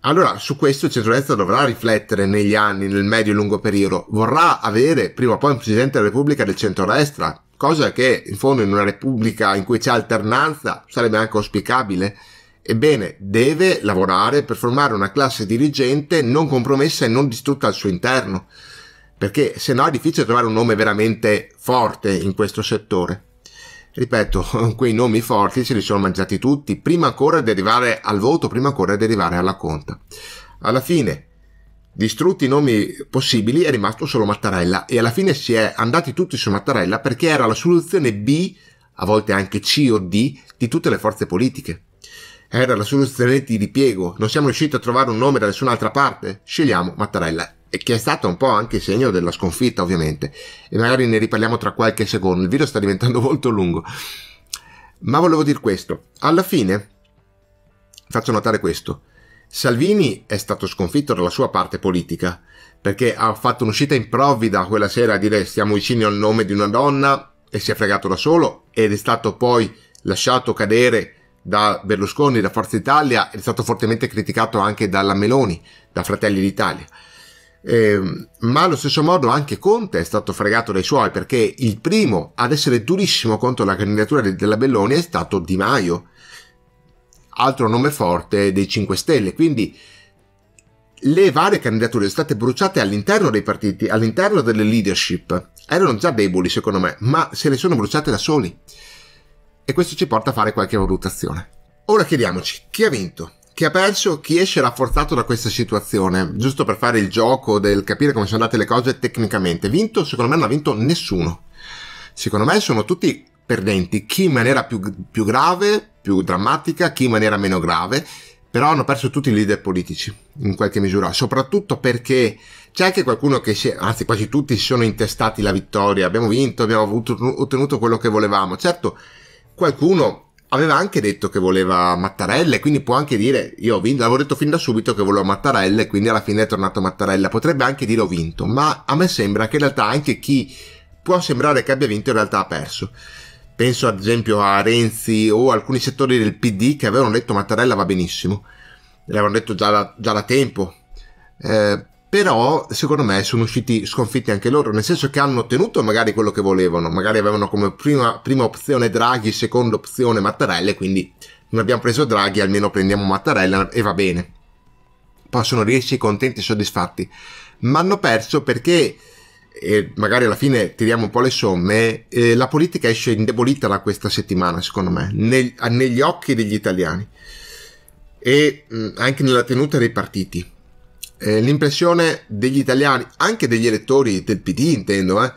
Allora, su questo il centrodestra dovrà riflettere negli anni, nel medio e lungo periodo. Vorrà avere prima o poi un presidente della Repubblica del centrodestra, cosa che in fondo in una Repubblica in cui c'è alternanza sarebbe anche auspicabile. Ebbene, deve lavorare per formare una classe dirigente non compromessa e non distrutta al suo interno, perché se no è difficile trovare un nome veramente forte in questo settore ripeto, quei nomi forti se li sono mangiati tutti prima ancora di arrivare al voto, prima ancora di arrivare alla conta. Alla fine, distrutti i nomi possibili, è rimasto solo Mattarella e alla fine si è andati tutti su Mattarella perché era la soluzione B, a volte anche C o D, di tutte le forze politiche. Era la soluzione di ripiego, non siamo riusciti a trovare un nome da nessun'altra parte, scegliamo Mattarella che è stato un po' anche segno della sconfitta ovviamente e magari ne riparliamo tra qualche secondo il video sta diventando molto lungo ma volevo dire questo alla fine faccio notare questo Salvini è stato sconfitto dalla sua parte politica perché ha fatto un'uscita improvvida quella sera a dire stiamo vicini al nome di una donna e si è fregato da solo ed è stato poi lasciato cadere da Berlusconi, da Forza Italia ed è stato fortemente criticato anche dalla Meloni, da Fratelli d'Italia. Eh, ma allo stesso modo anche Conte è stato fregato dai suoi perché il primo ad essere durissimo contro la candidatura della Belloni è stato Di Maio, altro nome forte dei 5 Stelle. Quindi le varie candidature sono state bruciate all'interno dei partiti, all'interno delle leadership. Erano già deboli secondo me, ma se le sono bruciate da soli. E questo ci porta a fare qualche valutazione. Ora chiediamoci chi ha vinto che ha perso chi esce rafforzato da questa situazione, giusto per fare il gioco del capire come sono andate le cose tecnicamente. Vinto, secondo me non ha vinto nessuno. Secondo me sono tutti perdenti, chi in maniera più, più grave, più drammatica, chi in maniera meno grave, però hanno perso tutti i leader politici, in qualche misura, soprattutto perché c'è anche qualcuno che si, anzi quasi tutti si sono intestati la vittoria, abbiamo vinto, abbiamo ottenuto quello che volevamo. Certo, qualcuno aveva anche detto che voleva Mattarella, quindi può anche dire, io ho vinto, l'avevo detto fin da subito che volevo Mattarella e quindi alla fine è tornato Mattarella, potrebbe anche dire ho vinto, ma a me sembra che in realtà anche chi può sembrare che abbia vinto in realtà ha perso. Penso ad esempio a Renzi o alcuni settori del PD che avevano detto Mattarella va benissimo, l'avevano detto già da, già da tempo. Eh, però secondo me sono usciti sconfitti anche loro, nel senso che hanno ottenuto magari quello che volevano, magari avevano come prima, prima opzione Draghi, seconda opzione Mattarella, quindi non abbiamo preso Draghi, almeno prendiamo Mattarella e va bene. Possono riesci contenti e soddisfatti, ma hanno perso perché, eh, magari alla fine tiriamo un po' le somme, eh, la politica esce indebolita da questa settimana, secondo me, nel, negli occhi degli italiani e mh, mm, anche nella tenuta dei partiti eh, l'impressione degli italiani, anche degli elettori del PD intendo, eh,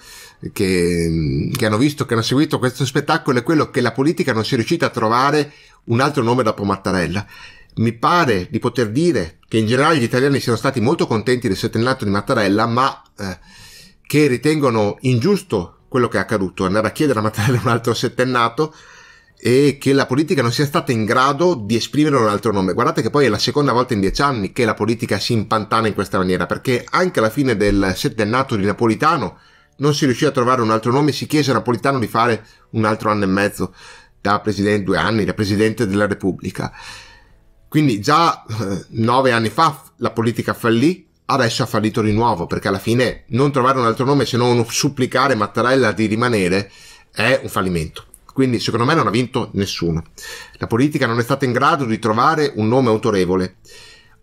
che, che, hanno visto, che hanno seguito questo spettacolo è quello che la politica non si è riuscita a trovare un altro nome dopo Mattarella. Mi pare di poter dire che in generale gli italiani siano stati molto contenti del settennato di Mattarella, ma eh, che ritengono ingiusto quello che è accaduto, andare a chiedere a Mattarella un altro settennato, e che la politica non sia stata in grado di esprimere un altro nome. Guardate che poi è la seconda volta in dieci anni che la politica si impantana in questa maniera, perché anche alla fine del settennato di Napolitano non si riuscì a trovare un altro nome, si chiese a Napolitano di fare un altro anno e mezzo da presidente, due anni, da presidente della Repubblica. Quindi già eh, nove anni fa la politica fallì, adesso ha fallito di nuovo, perché alla fine non trovare un altro nome se non supplicare Mattarella di rimanere è un fallimento. Quindi secondo me non ha vinto nessuno. La politica non è stata in grado di trovare un nome autorevole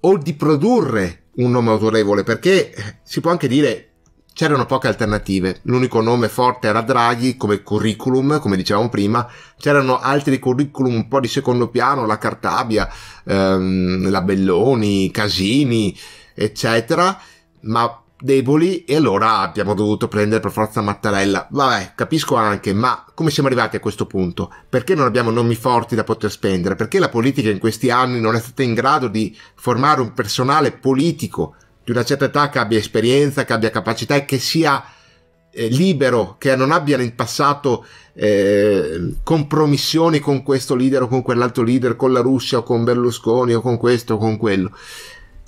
o di produrre un nome autorevole perché eh, si può anche dire c'erano poche alternative. L'unico nome forte era Draghi come curriculum, come dicevamo prima. C'erano altri curriculum un po' di secondo piano, la Cartabia, ehm, la Belloni, Casini, eccetera. Ma deboli e allora abbiamo dovuto prendere per forza Mattarella. Vabbè, capisco anche, ma come siamo arrivati a questo punto? Perché non abbiamo nomi forti da poter spendere? Perché la politica in questi anni non è stata in grado di formare un personale politico di una certa età che abbia esperienza, che abbia capacità e che sia eh, libero, che non abbia in passato eh, compromissioni con questo leader o con quell'altro leader, con la Russia o con Berlusconi o con questo o con quello.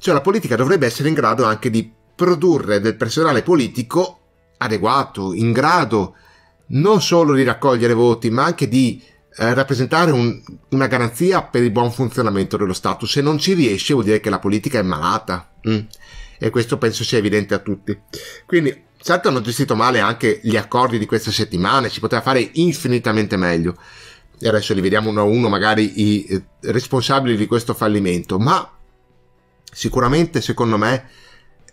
Cioè la politica dovrebbe essere in grado anche di produrre del personale politico adeguato, in grado non solo di raccogliere voti, ma anche di eh, rappresentare un, una garanzia per il buon funzionamento dello Stato. Se non ci riesce vuol dire che la politica è malata. Mm. E questo penso sia evidente a tutti. Quindi, certo, hanno gestito male anche gli accordi di questa settimana, si poteva fare infinitamente meglio. E adesso li vediamo uno a uno, magari i eh, responsabili di questo fallimento. Ma sicuramente, secondo me,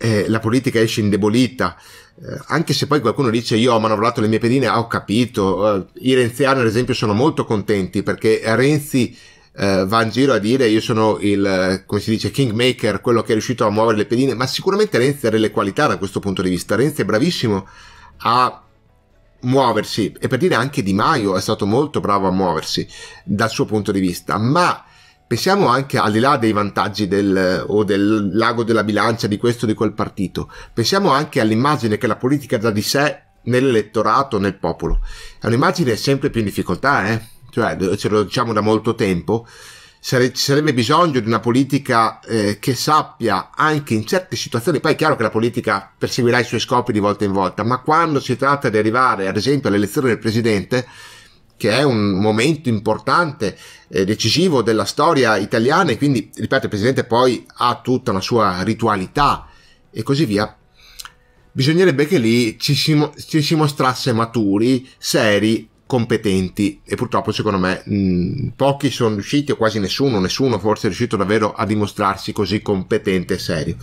eh, la politica esce indebolita, eh, anche se poi qualcuno dice io ho manovrato le mie pedine, ah, ho capito, eh, i renziani ad esempio sono molto contenti perché Renzi Uh, va in giro a dire io sono il, come si dice, kingmaker, quello che è riuscito a muovere le pedine, ma sicuramente Renzi ha delle qualità da questo punto di vista. Renzi è bravissimo a muoversi e per dire anche Di Maio è stato molto bravo a muoversi dal suo punto di vista, ma pensiamo anche al di là dei vantaggi del, o del lago della bilancia di questo o di quel partito, pensiamo anche all'immagine che la politica dà di sé nell'elettorato, nel popolo. È un'immagine sempre più in difficoltà, eh? cioè ce lo diciamo da molto tempo, ci sarebbe bisogno di una politica eh, che sappia anche in certe situazioni, poi è chiaro che la politica perseguirà i suoi scopi di volta in volta, ma quando si tratta di arrivare ad esempio all'elezione del presidente, che è un momento importante, eh, decisivo della storia italiana e quindi, ripeto, il presidente poi ha tutta una sua ritualità e così via. Bisognerebbe che lì ci si, ci si mostrasse maturi, seri, competenti e purtroppo secondo me mh, mm, pochi sono riusciti o quasi nessuno, nessuno forse è riuscito davvero a dimostrarsi così competente e serio.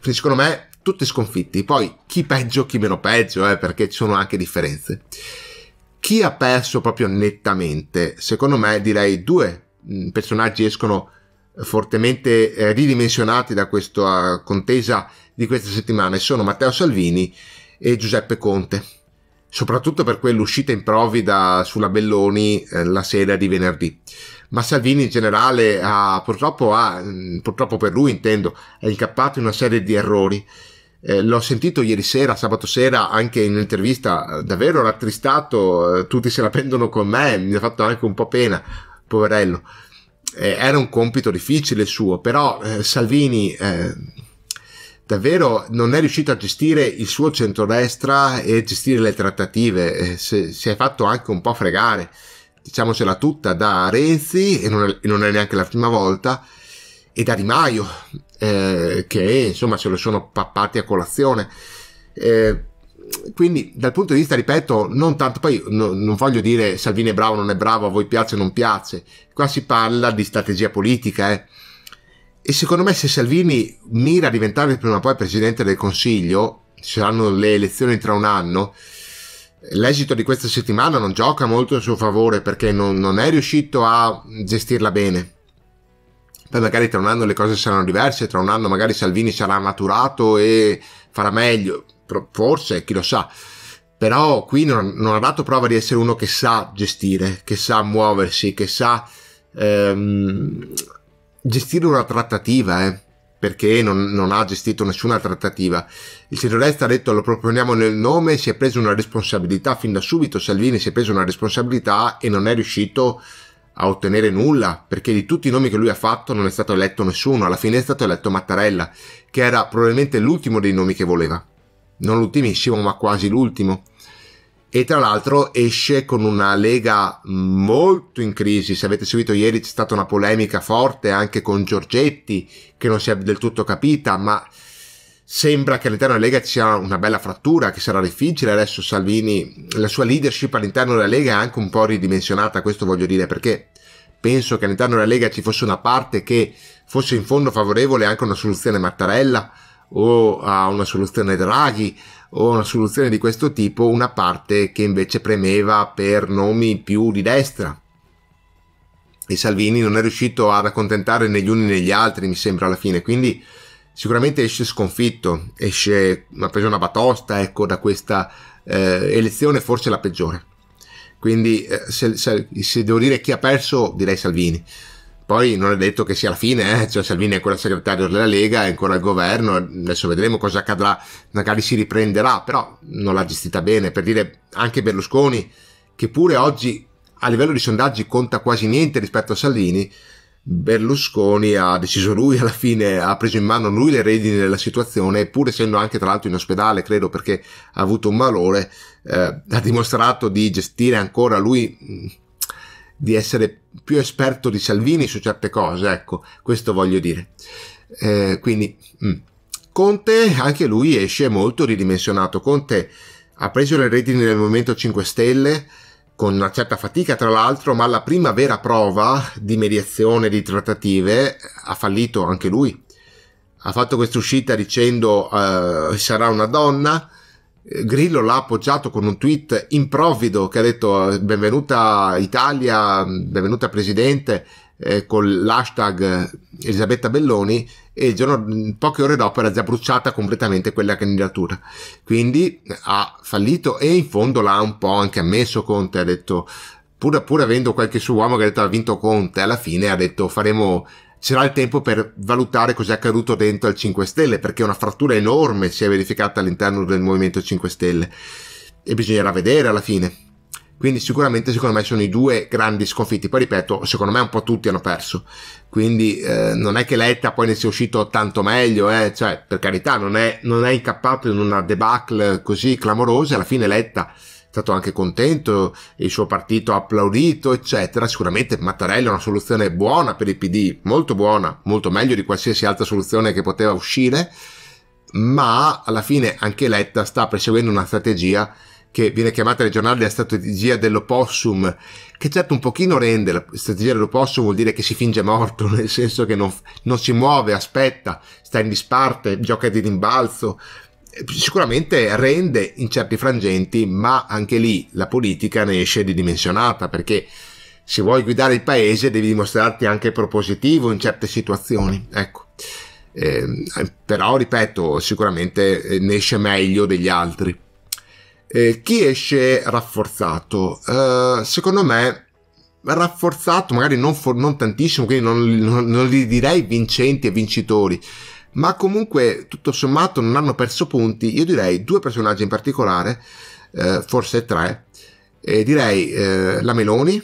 Quindi secondo me tutti sconfitti, poi chi peggio, chi meno peggio, eh, perché ci sono anche differenze. Chi ha perso proprio nettamente? Secondo me direi due mm, personaggi escono fortemente eh, ridimensionati da questa contesa di questa settimana e sono Matteo Salvini e Giuseppe Conte soprattutto per quell'uscita improvvida sulla Belloni eh, la sera di venerdì. Ma Salvini in generale ha, purtroppo, ha, mm, purtroppo per lui intendo, è incappato in una serie di errori eh, l'ho sentito ieri sera, sabato sera, anche in un'intervista, davvero rattristato, eh, tutti se la prendono con me, mi ha fatto anche un po' pena, poverello. Eh, era un compito difficile il suo, però eh, Salvini eh, davvero non è riuscito a gestire il suo centrodestra e gestire le trattative, eh, si, si è fatto anche un po' fregare, diciamocela tutta, da Renzi, e non è, non è neanche la prima volta, e da Di Maio eh, che insomma se lo sono pappati a colazione. Eh, quindi dal punto di vista, ripeto, non tanto, poi no, non voglio dire Salvini è bravo, non è bravo, a voi piace o non piace, qua si parla di strategia politica. Eh. E secondo me se Salvini mira a diventare prima o poi Presidente del Consiglio, ci saranno le elezioni tra un anno, l'esito di questa settimana non gioca molto a suo favore perché non, non è riuscito a gestirla bene poi magari tra un anno le cose saranno diverse, tra un anno magari Salvini sarà maturato e farà meglio, forse, chi lo sa. Però qui non, non ha dato prova di essere uno che sa gestire, che sa muoversi, che sa ehm, gestire una trattativa, eh perché non, non, ha gestito nessuna trattativa. Il centro-destra ha detto lo proponiamo nel nome, si è preso una responsabilità fin da subito, Salvini si è preso una responsabilità e non è riuscito a a ottenere nulla, perché di tutti i nomi che lui ha fatto non è stato eletto nessuno, alla fine è stato eletto Mattarella, che era probabilmente l'ultimo dei nomi che voleva. Non l'ultimissimo, ma quasi l'ultimo. E tra l'altro esce con una lega molto in crisi. Se avete seguito ieri c'è stata una polemica forte anche con Giorgetti, che non si è del tutto capita, ma sembra che all'interno della Lega ci sia una bella frattura, che sarà difficile adesso Salvini, la sua leadership all'interno della Lega è anche un po' ridimensionata, questo voglio dire, perché penso che all'interno della Lega ci fosse una parte che fosse in fondo favorevole anche a una soluzione Mattarella o a una soluzione Draghi o una soluzione di questo tipo, una parte che invece premeva per nomi più di destra. E Salvini non è riuscito ad accontentare né gli uni né gli altri, mi sembra alla fine, quindi sicuramente esce sconfitto, esce, ha preso una batosta ecco, da questa eh, elezione, forse la peggiore. Quindi eh, se, se, se, devo dire chi ha perso, direi Salvini. Poi non è detto che sia la fine, eh? cioè, Salvini è ancora segretario della Lega, è ancora al governo, adesso vedremo cosa accadrà, magari si riprenderà, però non l'ha gestita bene. Per dire anche Berlusconi, che pure oggi a livello di sondaggi conta quasi niente rispetto a Salvini, Berlusconi ha deciso lui alla fine, ha preso in mano lui le redini della situazione, pur essendo anche tra l'altro in ospedale, credo perché ha avuto un malore, eh, ha dimostrato di gestire ancora lui, di essere più esperto di Salvini su certe cose, ecco, questo voglio dire. Eh, quindi mh. Conte, anche lui esce molto ridimensionato, Conte ha preso le redini del Movimento 5 Stelle, con una certa fatica tra l'altro, ma alla prima vera prova di mediazione di trattative ha fallito anche lui. Ha fatto questa uscita dicendo uh, sarà una donna, Grillo l'ha appoggiato con un tweet improvvido che ha detto eh, benvenuta Italia, mm, benvenuta Presidente, eh, con l'hashtag Elisabetta Belloni e il giorno, mm, poche ore dopo era già bruciata completamente quella candidatura. Quindi ha fallito e in fondo l'ha un po' anche ammesso Conte, ha detto, pur, pur avendo qualche suo uomo che ha detto ha vinto Conte, alla fine ha detto faremo c'era il tempo per valutare cos'è accaduto dentro al 5 Stelle, perché una frattura enorme si è verificata all'interno del Movimento 5 Stelle e bisognerà vedere alla fine. Quindi sicuramente secondo me sono i due grandi sconfitti. Poi ripeto, secondo me un po' tutti hanno perso. Quindi eh, non è che Letta poi ne sia uscito tanto meglio, eh? cioè per carità non è, non è incappato in una debacle così clamorosa. Alla fine Letta è stato anche contento, il suo partito ha applaudito, eccetera. Sicuramente Mattarella è una soluzione buona per il PD, molto buona, molto meglio di qualsiasi altra soluzione che poteva uscire, ma alla fine anche Letta sta perseguendo una strategia che viene chiamata nel giornale la strategia dell'opossum, che certo un pochino rende, la strategia dell'opossum vuol dire che si finge morto, nel senso che non, non si muove, aspetta, sta in disparte, gioca di rimbalzo, sicuramente rende in certi frangenti, ma anche lì la politica ne esce ridimensionata perché se vuoi guidare il paese devi dimostrarti anche propositivo in certe situazioni. Ecco. Eh, però ripeto, sicuramente eh, ne esce meglio degli altri. Eh, chi esce rafforzato? Eh, secondo me rafforzato, magari non, for- non tantissimo, quindi non, non, non, li direi vincenti e vincitori, ma comunque tutto sommato non hanno perso punti. Io direi due personaggi in particolare, eh, forse tre. Eh, direi eh, la Meloni,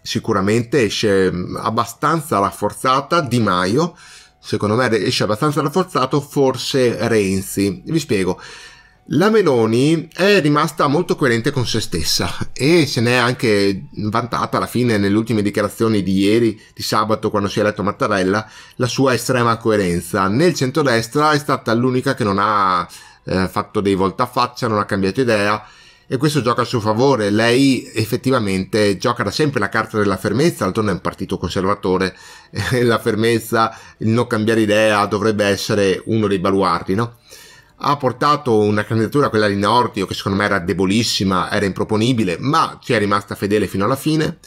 sicuramente esce mm, abbastanza rafforzata, Di Maio, secondo me esce abbastanza rafforzato, forse Renzi. Vi spiego. La Meloni è rimasta molto coerente con se stessa e se n'è anche vantata alla fine nelle ultime dichiarazioni di ieri, di sabato, quando si è eletto Mattarella, la sua estrema coerenza. Nel centrodestra è stata l'unica che non ha eh, fatto dei voltafaccia, non ha cambiato idea e questo gioca a suo favore. Lei effettivamente gioca da sempre la carta della fermezza, altronde è un partito conservatore, la fermezza, il non cambiare idea dovrebbe essere uno dei baluardi, no? ha portato una candidatura, quella di Nordio, che secondo me era debolissima, era improponibile, ma ci è rimasta fedele fino alla fine.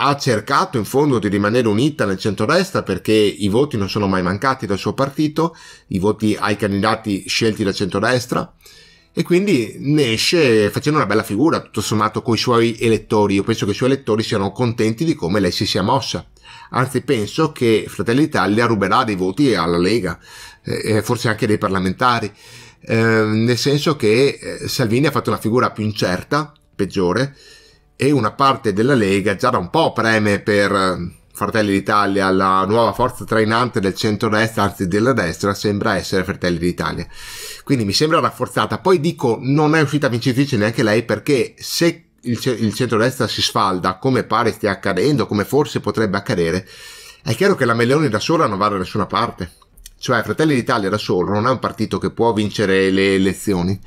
Ha cercato in fondo di rimanere unita nel centrodestra perché i voti non sono mai mancati dal suo partito, i voti ai candidati scelti dal centrodestra e quindi ne esce facendo una bella figura, tutto sommato, con i suoi elettori. Io penso che i suoi elettori siano contenti di come lei si sia mossa. Anzi, penso che Fratelli d'Italia ruberà dei voti alla Lega eh, forse anche dei parlamentari, eh, nel senso che eh, Salvini ha fatto una figura più incerta, peggiore, e una parte della Lega già da un po' preme per eh, Fratelli d'Italia, la nuova forza trainante del centro-destra, anzi della destra, sembra essere Fratelli d'Italia. Quindi mi sembra rafforzata. Poi dico, non è uscita vincitrice neanche lei perché se il, il centro-destra si sfalda, come pare stia accadendo, come forse potrebbe accadere, è chiaro che la Meloni da sola non va da nessuna parte. Cioè Fratelli d'Italia da solo non è un partito che può vincere le elezioni.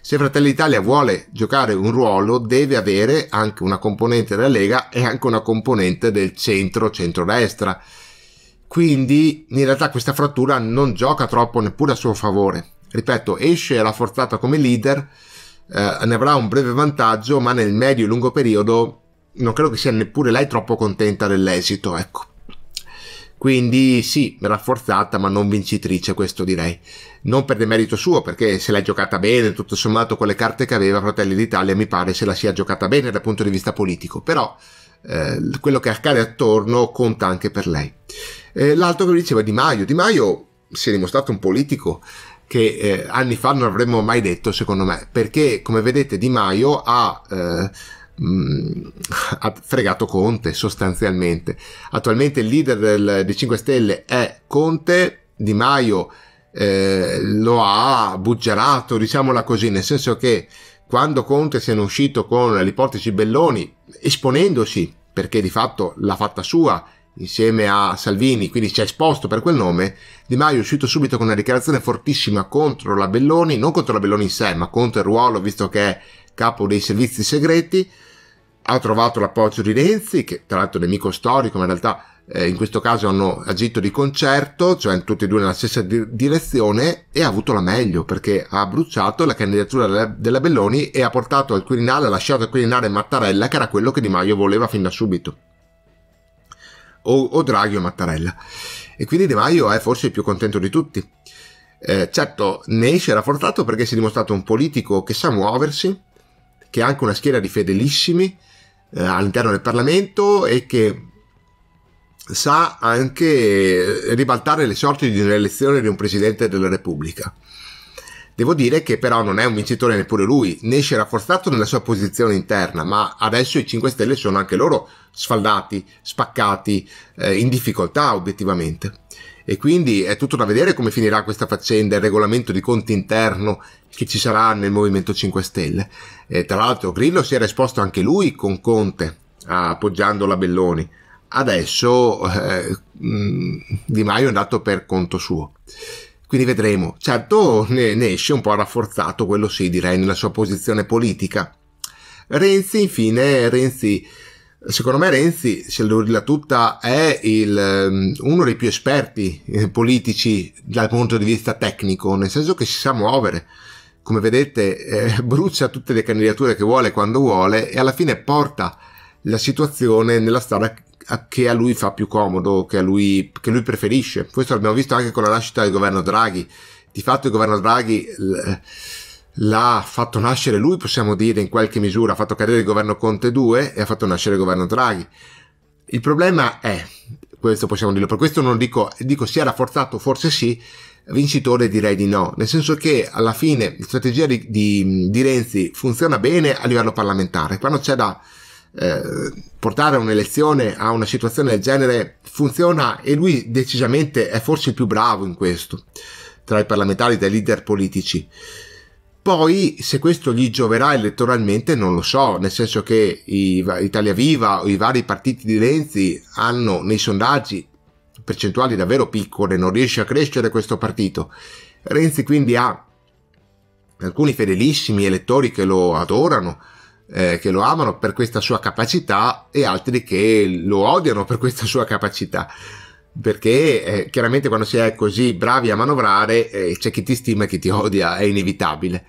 Se Fratelli d'Italia vuole giocare un ruolo deve avere anche una componente della Lega e anche una componente del centro-centrodestra. Quindi in realtà questa frattura non gioca troppo neppure a suo favore. Ripeto, esce rafforzata come leader, eh, ne avrà un breve vantaggio, ma nel medio e lungo periodo non credo che sia neppure lei troppo contenta dell'esito, ecco. Quindi sì, rafforzata ma non vincitrice, questo direi. Non per demerito suo, perché se l'ha giocata bene, tutto sommato con le carte che aveva Fratelli d'Italia, mi pare se la sia giocata bene dal punto di vista politico. Però eh, quello che accade attorno conta anche per lei. Eh, l'altro che diceva Di Maio. Di Maio si è dimostrato un politico che eh, anni fa non avremmo mai detto, secondo me, perché come vedete Di Maio ha eh, mh, mm, ha fregato Conte sostanzialmente. Attualmente il leader del, dei 5 Stelle è Conte, Di Maio eh, lo ha buggerato, diciamola così, nel senso che quando Conte se n'è uscito con l'ipotesi Belloni, esponendosi, perché di fatto l'ha fatta sua, insieme a Salvini, quindi ci ha esposto per quel nome, Di Maio è uscito subito con una dichiarazione fortissima contro la Belloni, non contro la Belloni in sé, ma contro il ruolo, visto che capo dei servizi segreti, ha trovato l'appoggio di Renzi, che tra l'altro è un nemico storico, ma in realtà eh, in questo caso hanno agito di concerto, cioè tutti e due nella stessa di- direzione, e ha avuto la meglio perché ha bruciato la candidatura della, della Belloni e ha portato al Quirinale, ha lasciato al Quirinale Mattarella, che era quello che Di Maio voleva fin da subito. O, o Draghi o Mattarella. E quindi Di Maio è forse il più contento di tutti. Eh, certo, ne esce rafforzato perché si è dimostrato un politico che sa muoversi, che ha anche una schiera di fedelissimi eh, all'interno del Parlamento e che sa anche ribaltare le sorti di un'elezione di un Presidente della Repubblica. Devo dire che però non è un vincitore neppure lui, ne esce rafforzato nella sua posizione interna, ma adesso i 5 Stelle sono anche loro sfaldati, spaccati, eh, in difficoltà obiettivamente. E quindi è tutto da vedere come finirà questa faccenda, il regolamento di conti interno che ci sarà nel Movimento 5 Stelle. E eh, tra l'altro Grillo si era esposto anche lui con Conte, ah, appoggiando la Belloni. Adesso eh, mm, Di Maio è andato per conto suo. Quindi vedremo. Certo ne, ne esce un po' rafforzato, quello sì, direi, nella sua posizione politica. Renzi, infine, Renzi secondo me Renzi, se lo dirà tutta, è il, mm, uno dei più esperti eh, politici dal punto di vista tecnico, nel senso che si sa muovere, come vedete eh, brucia tutte le candidature che vuole quando vuole e alla fine porta la situazione nella strada che a lui fa più comodo, che, lui, che lui, preferisce. Questo l'abbiamo visto anche con la nascita del governo Draghi. Di fatto il governo Draghi l'ha fatto nascere lui, possiamo dire in qualche misura, ha fatto cadere il governo Conte 2 e ha fatto nascere il governo Draghi. Il problema è, questo possiamo dirlo, per questo non dico, dico è rafforzato, forse sì, vincitore direi di no, nel senso che alla fine la strategia di, di, di Renzi funziona bene a livello parlamentare, quando c'è da eh, portare un'elezione a una situazione del genere funziona e lui decisamente è forse il più bravo in questo, tra i parlamentari e dai leader politici. Poi se questo gli gioverà elettoralmente non lo so, nel senso che Italia Viva o i vari partiti di Renzi hanno nei sondaggi percentuali davvero piccole, non riesce a crescere questo partito. Renzi quindi ha alcuni fedelissimi elettori che lo adorano, eh, che lo amano per questa sua capacità e altri che lo odiano per questa sua capacità. Perché eh, chiaramente quando si è così bravi a manovrare eh, c'è chi ti stima e chi ti odia, è inevitabile.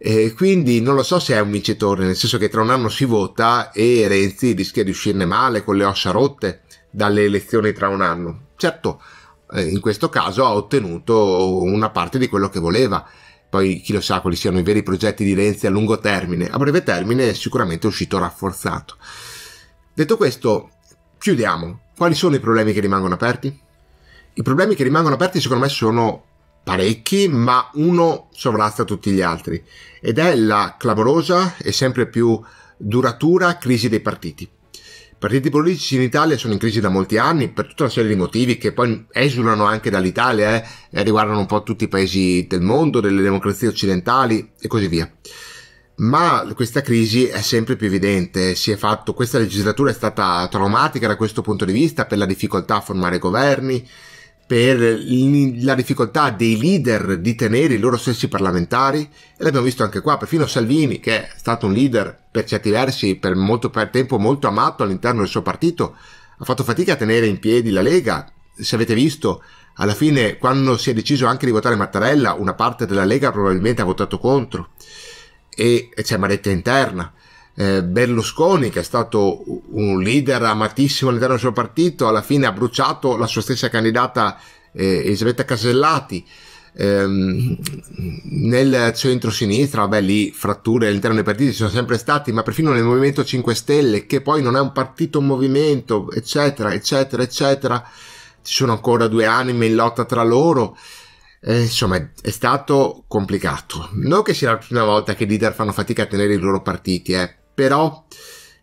Eh, quindi non lo so se è un vincitore, nel senso che tra un anno si vota e Renzi rischia di uscirne male con le ossa rotte dalle elezioni tra un anno. Certo, eh, in questo caso ha ottenuto una parte di quello che voleva. Poi chi lo sa quali siano i veri progetti di Renzi a lungo termine. A breve termine è sicuramente uscito rafforzato. Detto questo, chiudiamo. Quali sono i problemi che rimangono aperti? I problemi che rimangono aperti secondo me sono parecchi, ma uno sovrasta tutti gli altri ed è la clamorosa e sempre più duratura crisi dei partiti partiti politici in Italia sono in crisi da molti anni per tutta una serie di motivi che poi esulano anche dall'Italia eh, e riguardano un po' tutti i paesi del mondo, delle democrazie occidentali e così via. Ma questa crisi è sempre più evidente, si è fatto, questa legislatura è stata traumatica da questo punto di vista per la difficoltà a formare governi, per la difficoltà dei leader di tenere i loro stessi parlamentari e l'abbiamo visto anche qua, perfino Salvini che è stato un leader per certi versi per, molto, per tempo molto amato all'interno del suo partito ha fatto fatica a tenere in piedi la Lega, se avete visto alla fine quando si è deciso anche di votare Mattarella una parte della Lega probabilmente ha votato contro e, e c'è maretta interna eh, Berlusconi, che è stato un leader amatissimo all'interno del suo partito, alla fine ha bruciato la sua stessa candidata eh, Elisabetta Casellati. Ehm, nel centro-sinistra, vabbè, lì fratture all'interno dei partiti ci sono sempre stati, ma perfino nel Movimento 5 Stelle, che poi non è un partito, un movimento, eccetera, eccetera, eccetera, ci sono ancora due anime in lotta tra loro. Eh, insomma, è stato complicato. Non che sia la prima volta che i leader fanno fatica a tenere i loro partiti, eh però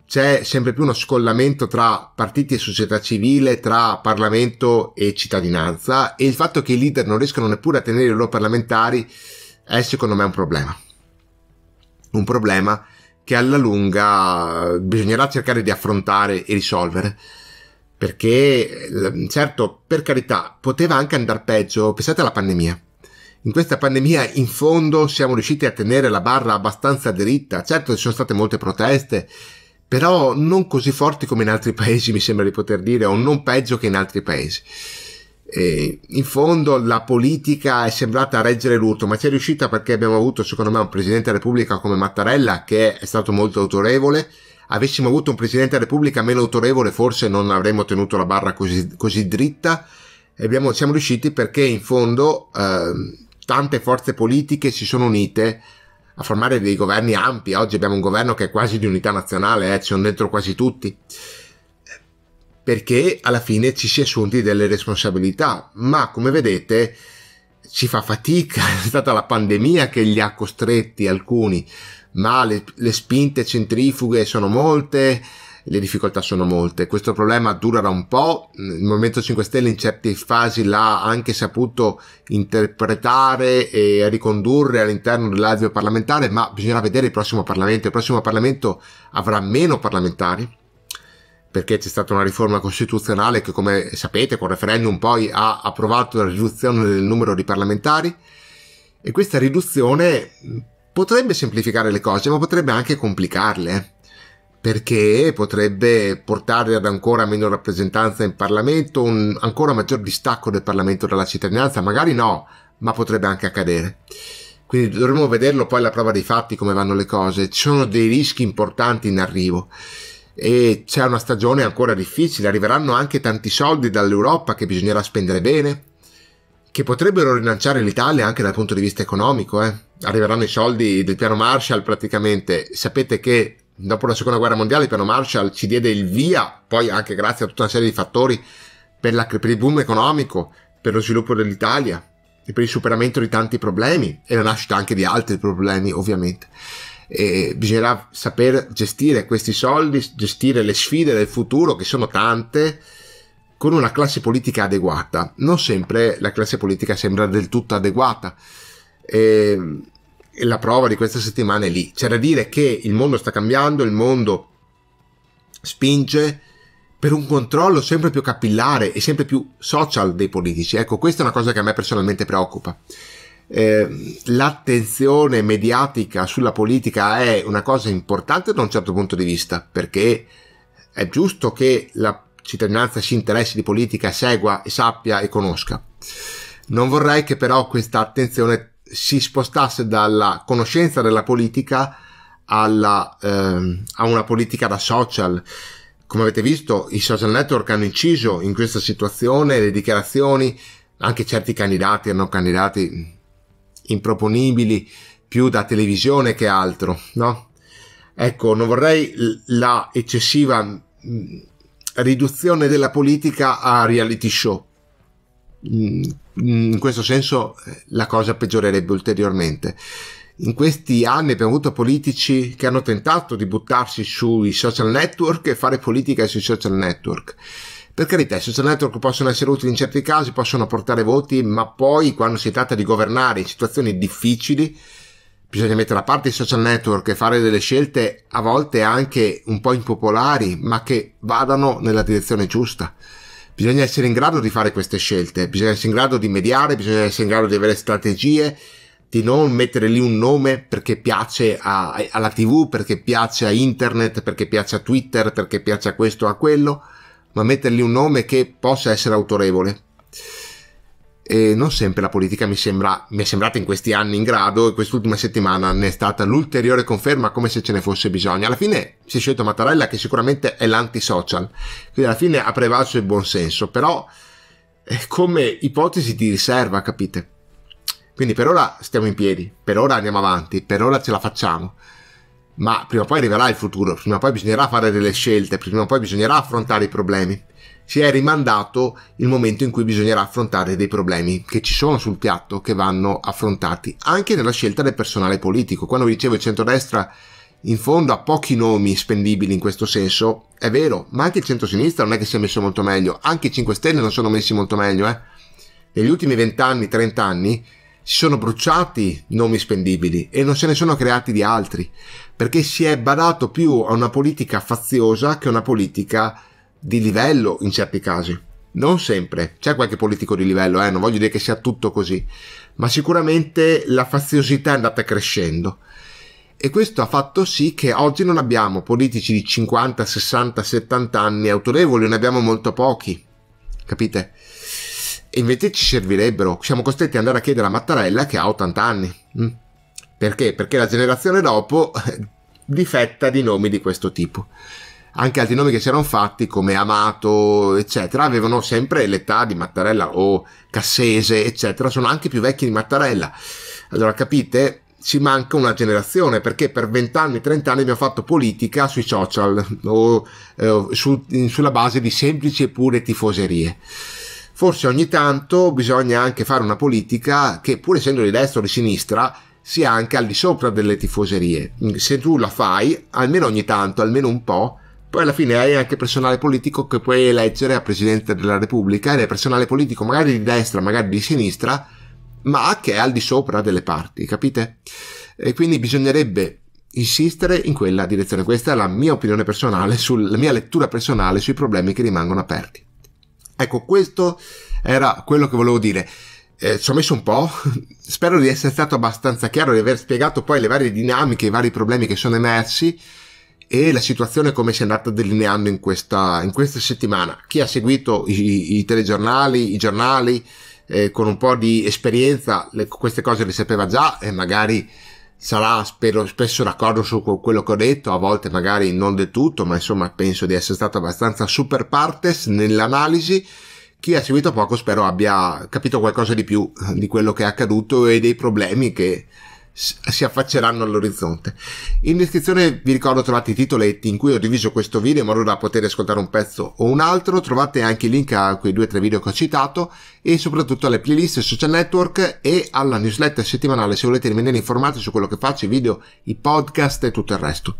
c'è sempre più uno scollamento tra partiti e società civile, tra Parlamento e cittadinanza e il fatto che i leader non riescano neppure a tenere i loro parlamentari è secondo me un problema. Un problema che alla lunga bisognerà cercare di affrontare e risolvere. Perché, ehm, certo, per carità, poteva anche andare peggio, pensate alla pandemia in questa pandemia, in fondo, siamo riusciti a tenere la barra abbastanza dritta. Certo, ci sono state molte proteste, però non così forti come in altri paesi, mi sembra di poter dire, o non peggio che in altri paesi. E in fondo la politica è sembrata reggere l'urto, ma ci è riuscita perché abbiamo avuto, secondo me, un Presidente della Repubblica come Mattarella, che è stato molto autorevole. Avessimo avuto un Presidente della Repubblica meno autorevole, forse non avremmo tenuto la barra così, così dritta. E abbiamo, siamo riusciti perché in fondo... Eh, tante forze politiche si sono unite a formare dei governi ampi. Oggi abbiamo un governo che è quasi di unità nazionale, eh, ci sono dentro quasi tutti. Perché alla fine ci si è assunti delle responsabilità, ma come vedete ci fa fatica, è stata la pandemia che li ha costretti alcuni, ma le, le spinte centrifughe sono molte, le difficoltà sono molte. Questo problema durerà un po', il Movimento 5 Stelle in certe fasi l'ha anche saputo interpretare e ricondurre all'interno dell'alveo parlamentare, ma bisognerà vedere il prossimo Parlamento. Il prossimo Parlamento avrà meno parlamentari perché c'è stata una riforma costituzionale che come sapete con referendum poi ha approvato la riduzione del numero di parlamentari e questa riduzione potrebbe semplificare le cose ma potrebbe anche complicarle. Eh perché potrebbe portare ad ancora meno rappresentanza in Parlamento, un ancora maggior distacco del Parlamento dalla cittadinanza, magari no, ma potrebbe anche accadere. Quindi dovremmo vederlo poi alla prova dei fatti come vanno le cose. Ci sono dei rischi importanti in arrivo e c'è una stagione ancora difficile, arriveranno anche tanti soldi dall'Europa che bisognerà spendere bene, che potrebbero rilanciare l'Italia anche dal punto di vista economico. Eh. Arriveranno i soldi del piano Marshall praticamente. Sapete che dopo la seconda guerra mondiale il piano Marshall ci diede il via, poi anche grazie a tutta una serie di fattori, per, la, per il boom economico, per lo sviluppo dell'Italia e per il superamento di tanti problemi e la nascita anche di altri problemi ovviamente. E bisognerà saper gestire questi soldi, gestire le sfide del futuro che sono tante con una classe politica adeguata. Non sempre la classe politica sembra del tutto adeguata. E ehm, la prova di questa settimana è lì. C'è da dire che il mondo sta cambiando, il mondo spinge per un controllo sempre più capillare e sempre più social dei politici. Ecco, questa è una cosa che a me personalmente preoccupa. Eh, l'attenzione mediatica sulla politica è una cosa importante da un certo punto di vista, perché è giusto che la cittadinanza si interessi di politica, segua e sappia e conosca. Non vorrei che però questa attenzione si spostasse dalla conoscenza della politica alla, ehm, a una politica da social. Come avete visto, i social network hanno inciso in questa situazione, le dichiarazioni, anche certi candidati erano candidati improponibili più da televisione che altro, no? Ecco, non vorrei la eccessiva mm, riduzione della politica a reality show Mm, mm, in questo senso eh, la cosa peggiorerebbe ulteriormente. In questi anni abbiamo avuto politici che hanno tentato di buttarsi sui social network e fare politica sui social network. Per carità, i social network possono essere utili in certi casi, possono portare voti, ma poi quando si tratta di governare in situazioni difficili, bisogna mettere a parte i social network e fare delle scelte a volte anche un po' impopolari, ma che vadano nella direzione giusta bisogna essere in grado di fare queste scelte, bisogna essere in grado di mediare, bisogna essere in grado di avere strategie, di non mettere lì un nome perché piace a, alla TV, perché piace a internet, perché piace a Twitter, perché piace a questo o a quello, ma mettergli un nome che possa essere autorevole e non sempre la politica mi, sembra, mi è sembrata in questi anni in grado e quest'ultima settimana ne è stata l'ulteriore conferma come se ce ne fosse bisogno. Alla fine si è scelto Mattarella che sicuramente è l'antisocial, quindi alla fine ha prevalso il buonsenso, però è come ipotesi di riserva, capite? Quindi per ora stiamo in piedi, per ora andiamo avanti, per ora ce la facciamo ma prima o poi arriverà il futuro, prima o poi bisognerà fare delle scelte, prima o poi bisognerà affrontare i problemi si è rimandato il momento in cui bisognerà affrontare dei problemi che ci sono sul piatto, che vanno affrontati, anche nella scelta del personale politico. Quando vi dicevo il centrodestra in fondo ha pochi nomi spendibili in questo senso, è vero, ma anche il centrosinistra non è che si è messo molto meglio, anche i 5 Stelle non sono messi molto meglio, eh. Negli ultimi 20 anni, 30 anni, si sono bruciati nomi spendibili e non se ne sono creati di altri, perché si è badato più a una politica faziosa che a una politica di livello in certi casi. Non sempre, c'è qualche politico di livello, eh? non voglio dire che sia tutto così, ma sicuramente la faziosità è andata crescendo. E questo ha fatto sì che oggi non abbiamo politici di 50, 60, 70 anni autorevoli, ne abbiamo molto pochi, capite? E invece ci servirebbero, siamo costretti ad andare a chiedere a Mattarella che ha 80 anni. Mm. Perché? Perché la generazione dopo difetta di nomi di questo tipo anche altri nomi che si erano fatti come Amato, eccetera, avevano sempre l'età di Mattarella o Cassese, eccetera, sono anche più vecchi di Mattarella. Allora capite, ci manca una generazione perché per 20 anni, 30 anni abbiamo fatto politica sui social o eh, su, sulla base di semplici e pure tifoserie. Forse ogni tanto bisogna anche fare una politica che pur essendo di destra o di sinistra sia anche al di sopra delle tifoserie. Se tu la fai, almeno ogni tanto, almeno un po', poi alla fine hai anche personale politico che puoi eleggere a Presidente della Repubblica ed è personale politico magari di destra, magari di sinistra, ma che è al di sopra delle parti, capite? E quindi bisognerebbe insistere in quella direzione. Questa è la mia opinione personale, sul, la mia lettura personale sui problemi che rimangono aperti. Ecco, questo era quello che volevo dire. Eh, ci ho messo un po', spero di essere stato abbastanza chiaro, di aver spiegato poi le varie dinamiche, i vari problemi che sono emersi e la situazione come si è andata delineando in questa, in questa settimana. Chi ha seguito i, i telegiornali, i giornali, eh, con un po' di esperienza, le, queste cose le sapeva già e magari sarà spero, spesso d'accordo su quello che ho detto, a volte magari non del tutto, ma insomma penso di essere stato abbastanza super partes nell'analisi. Chi ha seguito poco spero abbia capito qualcosa di più di quello che è accaduto e dei problemi che si affacceranno all'orizzonte. In descrizione vi ricordo trovate i titoletti in cui ho diviso questo video in modo da poter ascoltare un pezzo o un altro, trovate anche il link a quei due o tre video che ho citato e soprattutto alle playlist social network e alla newsletter settimanale se volete rimanere informati su quello che faccio, i video, i podcast e tutto il resto.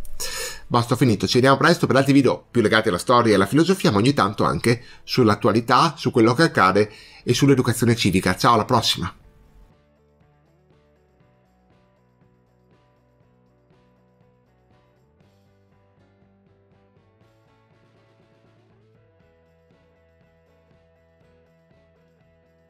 Basta, ho finito, ci vediamo presto per altri video più legati alla storia e alla filosofia, ma ogni tanto anche sull'attualità, su quello che accade e sull'educazione civica. Ciao, alla prossima!